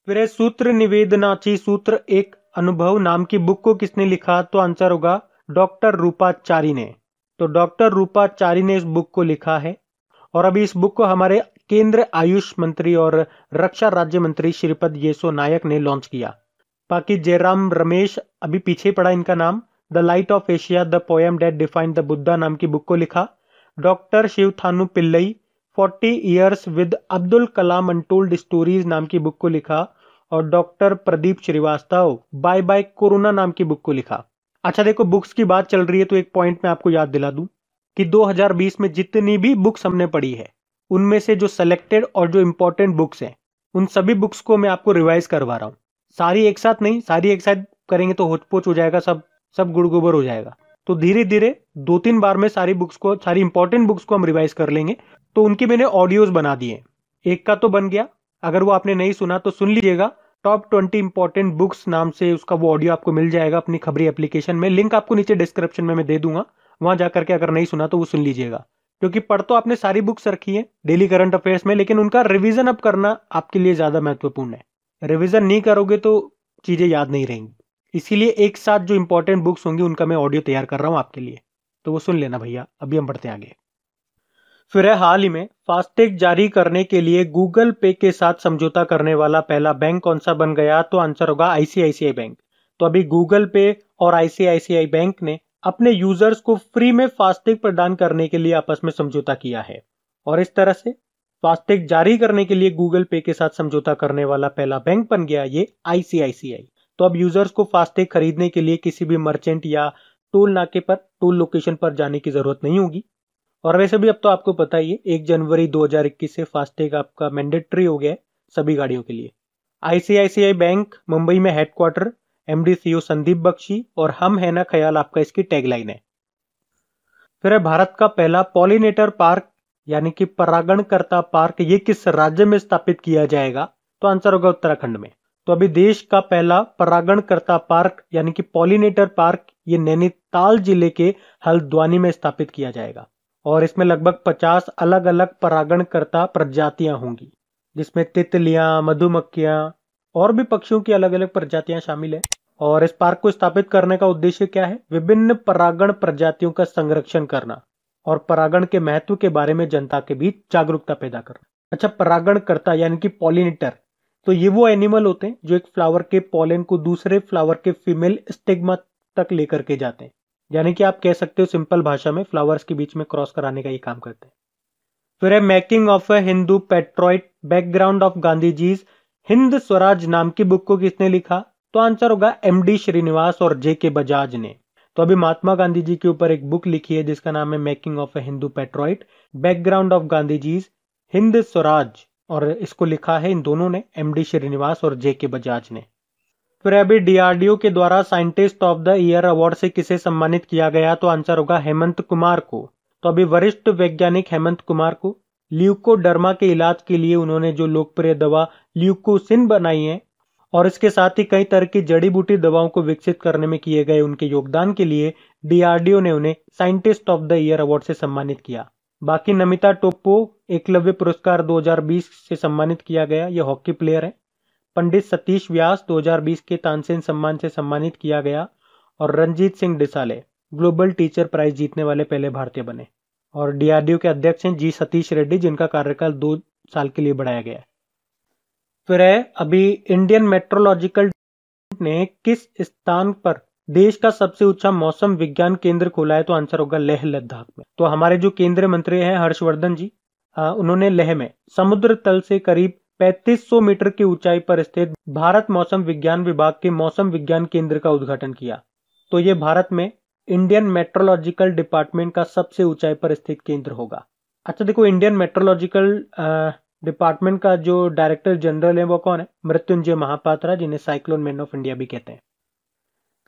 फिर सूत्र निवेदनाची सूत्र एक अनुभव नाम की बुक को किसने लिखा तो आंसर होगा डॉक्टर रूपाचारी ने तो डॉक्टर रूपाचारी ने इस बुक को लिखा है और अभी इस बुक को हमारे केंद्र आयुष मंत्री और रक्षा राज्य मंत्री श्रीपद येसो नायक ने लॉन्च किया बाकी जयराम रमेश अभी पीछे पड़ा इनका नाम the light of Asia the poem that define the Buddha नाम की बुक को लिखा doctor Shiv Thanu Pillai forty years with Abdul Kalam untold stories नाम की बुक को लिखा और doctor Pradeep Srivastava bye bye corona नाम की बुक को लिखा अच्छा देखो बुक्स की बात चल रही है तो एक पॉइंट मैं आपको याद दिला दूं कि 2020 में जितनी भी बुक्स हमने पढ़ी है उनमें से जो सेलेक्टेड और जो इम्पोर्टेंट बुक्स हैं उन सभी बुक्स को मैं आपको रिवाइज करवा रहा हूँ सारी एक साथ नहीं सारी एक साथ करेंगे तो होचपोच हो जाएगा सब सब गुड़ गोबर हो जाएगा तो धीरे धीरे दो तीन बार में सारी बुक्स को सारी इंपॉर्टेंट बुक्स को हम रिवाइज कर लेंगे तो उनके मैंने ऑडियोज बना दिए एक का तो बन गया अगर वो आपने नहीं सुना तो सुन लीजिएगा टॉप ट्वेंटी इंपॉर्टेंट बुक्स नाम से उसका वो ऑडियो आपको मिल जाएगा अपनी खबरी एप्लीकेशन में लिंक आपको नीचे डिस्क्रिप्शन में मैं दे दूंगा वहां जा करके अगर नहीं सुना तो वो सुन लीजिएगा क्योंकि पढ़ तो आपने सारी बुक्स रखी है डेली करंट अफेयर्स में लेकिन उनका रिविजन अप करना आपके लिए ज़्यादा महत्वपूर्ण है रिविजन नहीं करोगे तो चीज़ें याद नहीं रहेंगी इसीलिए एक साथ जो इंपॉर्टेंट बुक्स होंगी उनका मैं ऑडियो तैयार कर रहा हूँ आपके लिए तो वो सुन लेना भैया अभी हम बढ़ते आगे फिर हाल ही में फास्टैग जारी करने के लिए गूगल पे के साथ समझौता करने वाला पहला बैंक कौन सा बन गया तो आंसर होगा आईसीआईसीआई बैंक तो अभी गूगल पे और आईसीआईसीआई बैंक ने अपने यूजर्स को फ्री में फास्टैग प्रदान करने के लिए आपस में समझौता किया है और इस तरह से फास्टैग जारी करने के लिए गूगल पे के साथ समझौता करने वाला पहला बैंक बन गया ये आईसीआईसीआई तो अब यूजर्स को फास्टैग खरीदने के लिए किसी भी मर्चेंट या टोल नाके पर टोल लोकेशन पर जाने की जरूरत नहीं होगी और वैसे भी अब तो आपको पता ही है एक जनवरी 2021 से फास्टैग आपका मैंडेटरी हो गया है सभी गाड़ियों के लिए आईसीआईसीआई बैंक मुंबई में हेडक्वार्टर एमडी संदीप बख्शी और हम है ना ख्याल आपका इसकी टैगलाइन है फिर है भारत का पहला पॉलिनेटर पार्क यानी कि परागणकर्ता पार्क ये किस राज्य में स्थापित किया जाएगा तो आंसर होगा उत्तराखंड में तो अभी देश का पहला परागणकर्ता पार्क यानी कि पॉलिनेटर पार्क ये नैनीताल जिले के हल्द्वानी में स्थापित किया जाएगा और इसमें लगभग 50 अलग अलग परागणकर्ता प्रजातियां होंगी जिसमें तितलियां मधुमक्खियां और भी पक्षियों की अलग अलग प्रजातियां शामिल है और इस पार्क को स्थापित करने का उद्देश्य क्या है विभिन्न परागण प्रजातियों का संरक्षण करना और परागण के महत्व के बारे में जनता के बीच जागरूकता पैदा करना अच्छा परागणकर्ता यानी कि पॉलिनेटर तो ये वो एनिमल होते हैं जो एक फ्लावर के पॉलिन को दूसरे फ्लावर के फीमेल स्टेगमा तक लेकर के जाते हैं यानी कि आप कह सकते हो सिंपल भाषा में फ्लावर्स के बीच में क्रॉस कराने का ये काम करते हैं फिर है making of a Hindu patriot background of Gandhi ji's Hind Swaraj नाम की बुक को किसने लिखा तो आंसर होगा एम डी श्रीनिवास और जे के बजाज ने तो अभी महात्मा गांधी जी के ऊपर एक बुक लिखी है जिसका नाम है making of a Hindu patriot background of Gandhi ji's Hind Swaraj और इसको लिखा है इन दोनों ने एम डी श्रीनिवास और जे के बजाज ने फिर अभी डीआरडीओ के द्वारा scientist of the year award से किसे सम्मानित किया गया तो आंसर होगा हेमंत कुमार को तो अभी वरिष्ठ वैज्ञानिक हेमंत कुमार को ल्यूकोडर्मा के इलाज के लिए उन्होंने जो लोकप्रिय दवा ल्यूकोसिन बनाई है और इसके साथ ही कई तरह की जड़ी बूटी दवाओं को विकसित करने में किए गए उनके योगदान के लिए डीआरडीओ ने उन्हें scientist of the year award से सम्मानित किया बाकी नमिता टोप्पो एकलव्य पुरस्कार 2020 से सम्मानित किया गया ये हॉकी प्लेयर है पंडित सतीश व्यास 2020 के तानसेन सम्मान से सम्मानित किया गया और Ranjit Singh Disale global teacher prize जीतने वाले पहले भारतीय बने और डीआरडीओ के अध्यक्ष हैं जी सतीश रेड्डी जिनका कार्यकाल दो साल के लिए बढ़ाया गया फिर है अभी इंडियन मेट्रोलॉजिकल ने किस स्थान पर देश का सबसे ऊंचा मौसम विज्ञान केंद्र खोला है तो आंसर होगा लेह लद्दाख में तो हमारे जो केंद्रीय मंत्री हैं हर्षवर्धन जी आ, उन्होंने लेह में समुद्र तल से करीब 3500 मीटर की ऊंचाई पर स्थित भारत मौसम विज्ञान विभाग के मौसम विज्ञान केंद्र का उद्घाटन किया तो ये भारत में इंडियन मेट्रोलॉजिकल डिपार्टमेंट का सबसे ऊंचाई पर स्थित केंद्र होगा अच्छा देखो इंडियन मेट्रोलॉजिकल डिपार्टमेंट का जो डायरेक्टर जनरल है वो कौन है मृत्युंजय महापात्रा जिन्हें साइक्लोन मैन ऑफ इंडिया भी कहते हैं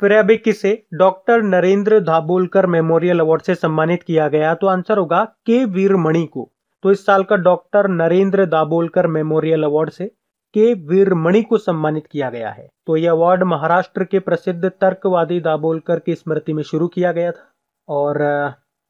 फिर अभी किसे doctor Narendra Dabholkar memorial award से सम्मानित किया गया तो आंसर होगा के वीरमणि को तो इस साल का doctor Narendra Dabholkar memorial award से के वीरमणि को सम्मानित किया गया है तो यह अवार्ड महाराष्ट्र के प्रसिद्ध तर्कवादी दाबोलकर की स्मृति में शुरू किया गया था और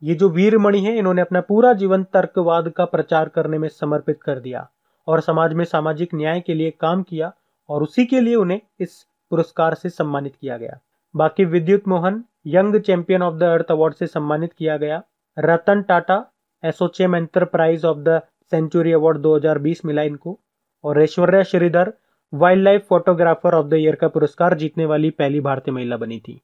ये जो वीरमणि है इन्होंने अपना पूरा जीवन तर्कवाद का प्रचार करने में समर्पित कर दिया और समाज में सामाजिक न्याय के लिए काम किया और उसी के लिए उन्हें इस पुरस्कार से सम्मानित किया गया बाकी Vidyut Mohan young champion of the earth award से सम्मानित किया गया Ratan Tata ASSOCHAM enterprise of the century award 2020 मिला इनको और Aishwarya Sridhar wildlife photographer of the year का पुरस्कार जीतने वाली पहली भारतीय महिला बनी थी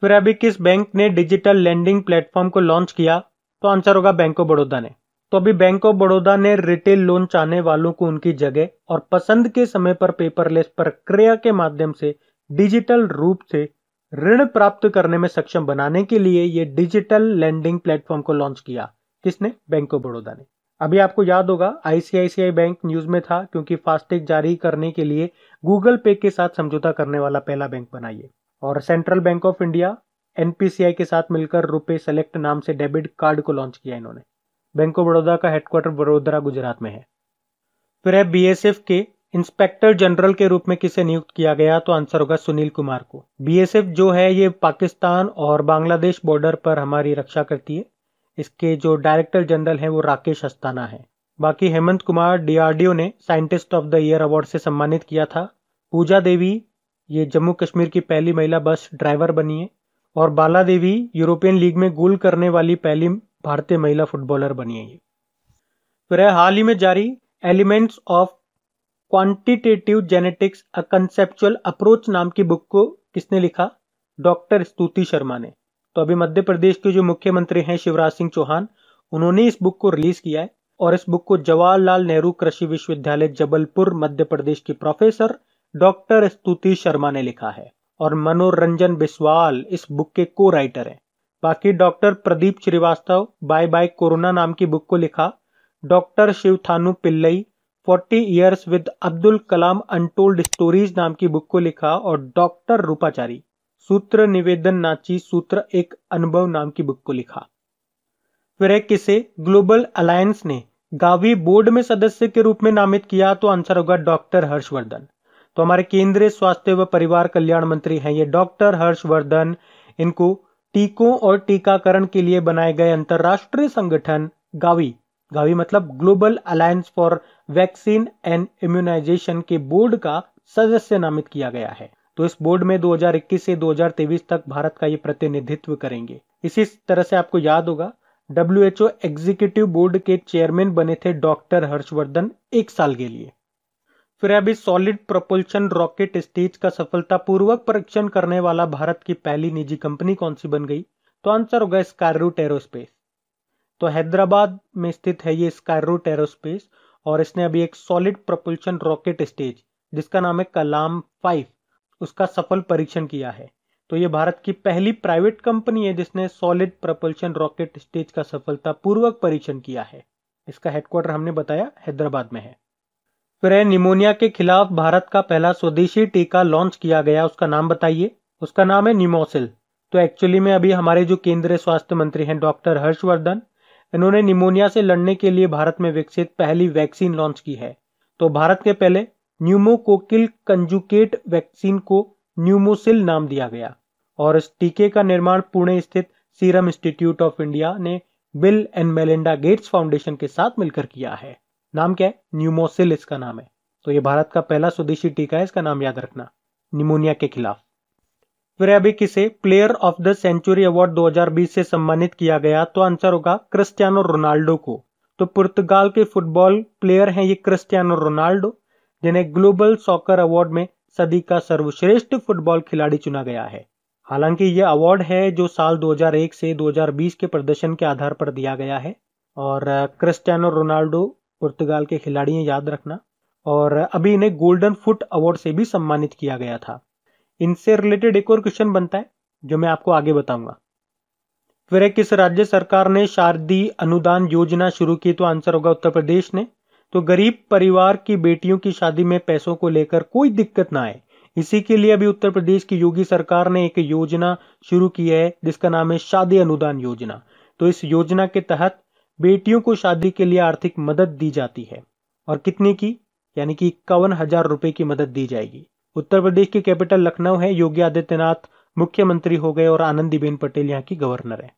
फिर अभी किस बैंक ने डिजिटल लैंडिंग प्लेटफॉर्म को लॉन्च किया तो आंसर होगा बैंक ऑफ बड़ौदा ने तो अभी बैंक ऑफ बड़ौदा ने रिटेल लोन चाहने वालों को उनकी जगह और पसंद के समय पर पेपरलेस प्रक्रिया के माध्यम से डिजिटल रूप से ऋण प्राप्त करने में सक्षम बनाने के लिए ये डिजिटल लैंडिंग प्लेटफॉर्म को लॉन्च किया किसने बैंक ऑफ बड़ौदा ने अभी आपको याद होगा आईसीआईसीआई बैंक न्यूज में था क्योंकि फास्टैग जारी करने के लिए गूगल पे के साथ समझौता करने वाला पहला बैंक बनाइए और central bank of India NPCI के साथ मिलकर रुपए सेलेक्ट नाम से डेबिट कार्ड को लॉन्च किया इन्होंने बैंक ऑफ बड़ौदा का हेडक्वार्टर वडोदरा गुजरात में है फिर है बीएसएफ के इंस्पेक्टर जनरल के रूप में किसे नियुक्त किया गया तो आंसर होगा सुनील कुमार को बीएसएफ जो है ये पाकिस्तान और बांग्लादेश बॉर्डर पर हमारी रक्षा करती है इसके जो डायरेक्टर जनरल हैं वो राकेश अस्ताना है बाकी हेमंत कुमार डीआरडीओ ने scientist of the year award से सम्मानित किया था पूजा देवी ये जम्मू कश्मीर की पहली महिला बस ड्राइवर बनी है और बाला देवी यूरोपियन लीग में गोल करने वाली पहली भारतीय महिला फुटबॉलर बनी है ये फिर हाल ही में जारी elements of quantitative genetics a conceptual approach नाम की बुक को किसने लिखा डॉक्टर स्तुति शर्मा ने तो अभी मध्य प्रदेश के जो मुख्यमंत्री हैं शिवराज सिंह चौहान उन्होंने इस बुक को रिलीज किया है और इस बुक को जवाहरलाल नेहरू कृषि विश्वविद्यालय जबलपुर मध्य प्रदेश की प्रोफेसर डॉक्टर स्तुति शर्मा ने लिखा है और मनोरंजन बिस्वाल इस बुक के को राइटर हैं बाकी doctor Pradeep Srivastava bye bye corona नाम की बुक को लिखा doctor Shiv Thanu Pillai forty years with Abdul Kalam untold stories नाम की बुक को लिखा और डॉक्टर रूपाचारी सूत्र निवेदन नाची सूत्र एक अनुभव नाम की बुक को लिखा फिर एक किसे ग्लोबल अलायंस ने गावी बोर्ड में सदस्य के रूप में नामित किया तो आंसर होगा डॉक्टर हर्षवर्धन तो हमारे केंद्रीय स्वास्थ्य व परिवार कल्याण मंत्री हैं ये डॉक्टर हर्षवर्धन इनको टीकों और टीकाकरण के लिए बनाए गए अंतर्राष्ट्रीय संगठन गावी गावी मतलब global alliance for vaccine and immunisation के बोर्ड का सदस्य नामित किया गया है तो इस बोर्ड में 2021 से 2023 तक भारत का ये प्रतिनिधित्व करेंगे इसी तरह से आपको याद होगा डब्ल्यू एच एग्जीक्यूटिव बोर्ड के चेयरमैन बने थे डॉक्टर हर्षवर्धन एक साल के लिए फिर अभी सॉलिड प्रोपल्शन रॉकेट स्टेज का सफलतापूर्वक परीक्षण करने वाला भारत की पहली निजी कंपनी कौन सी बन गई तो आंसर होगा स्कारूट एरोस्पेस तो हैदराबाद में स्थित है ये स्कायरूट एरोस्पेस और इसने अभी एक सॉलिड प्रपुल्शन रॉकेट स्टेज जिसका नाम है कलाम फाइव उसका सफल परीक्षण किया है तो ये भारत की पहली प्राइवेट कंपनी है जिसने सॉलिड प्रपल्शन रॉकेट स्टेज का सफलतापूर्वक परीक्षण किया है इसका हेडक्वार्टर हमने बताया हैदराबाद में है फिर है निमोनिया के खिलाफ भारत का पहला स्वदेशी टीका लॉन्च किया गया उसका नाम बताइए उसका नाम है निमोसिल तो एक्चुअली में अभी हमारे जो केंद्रीय स्वास्थ्य मंत्री हैं डॉक्टर हर्षवर्धन इन्होंने निमोनिया से लड़ने के लिए भारत में विकसित पहली वैक्सीन लॉन्च की है तो भारत के पहले न्यूमोकोकिल कंजुकेट वैक्सीन को न्यूमोसिल नाम दिया गया और इस टीके का निर्माण पुणे स्थित सीरम इंस्टीट्यूट ऑफ इंडिया ने Bill and Melinda Gates foundation के साथ मिलकर किया है नाम क्या है न्यूमोसिल इसका नाम है तो ये भारत का पहला स्वदेशी टीका है इसका नाम याद रखना निमोनिया के खिलाफ स्प्रेबी किसे player of the century award 2020 से सम्मानित किया गया तो आंसर होगा क्रिस्टियानो रोनाल्डो को तो पुर्तगाल के फुटबॉल प्लेयर हैं ये क्रिस्टियानो रोनाल्डो जिन्हें ग्लोबल सॉकर अवार्ड में सदी का सर्वश्रेष्ठ फुटबॉल खिलाड़ी चुना गया है हालांकि ये अवार्ड है जो साल 2001 से 2020 के प्रदर्शन के आधार पर दिया गया है और क्रिस्टियानो रोनाल्डो पुर्तगाल के खिलाड़ी हैं याद रखना और अभी इन्हें गोल्डन फुट अवार्ड से भी सम्मानित किया गया था इनसे रिलेटेड एक और क्वेश्चन बनता है जो मैं आपको आगे बताऊंगा फिर किस राज्य सरकार ने शारदीय अनुदान योजना शुरू की तो आंसर होगा उत्तर प्रदेश ने तो गरीब परिवार की बेटियों की शादी में पैसों को लेकर कोई दिक्कत ना आए इसी के लिए अभी उत्तर प्रदेश की योगी सरकार ने एक योजना शुरू की है जिसका नाम है शादी अनुदान योजना तो इस योजना के तहत बेटियों को शादी के लिए आर्थिक मदद दी जाती है और कितने की यानी कि इक्यावन हजार रुपए की मदद दी जाएगी उत्तर प्रदेश की कैपिटल लखनऊ है योगी आदित्यनाथ मुख्यमंत्री हो गए और आनंदीबेन पटेल यहाँ की गवर्नर है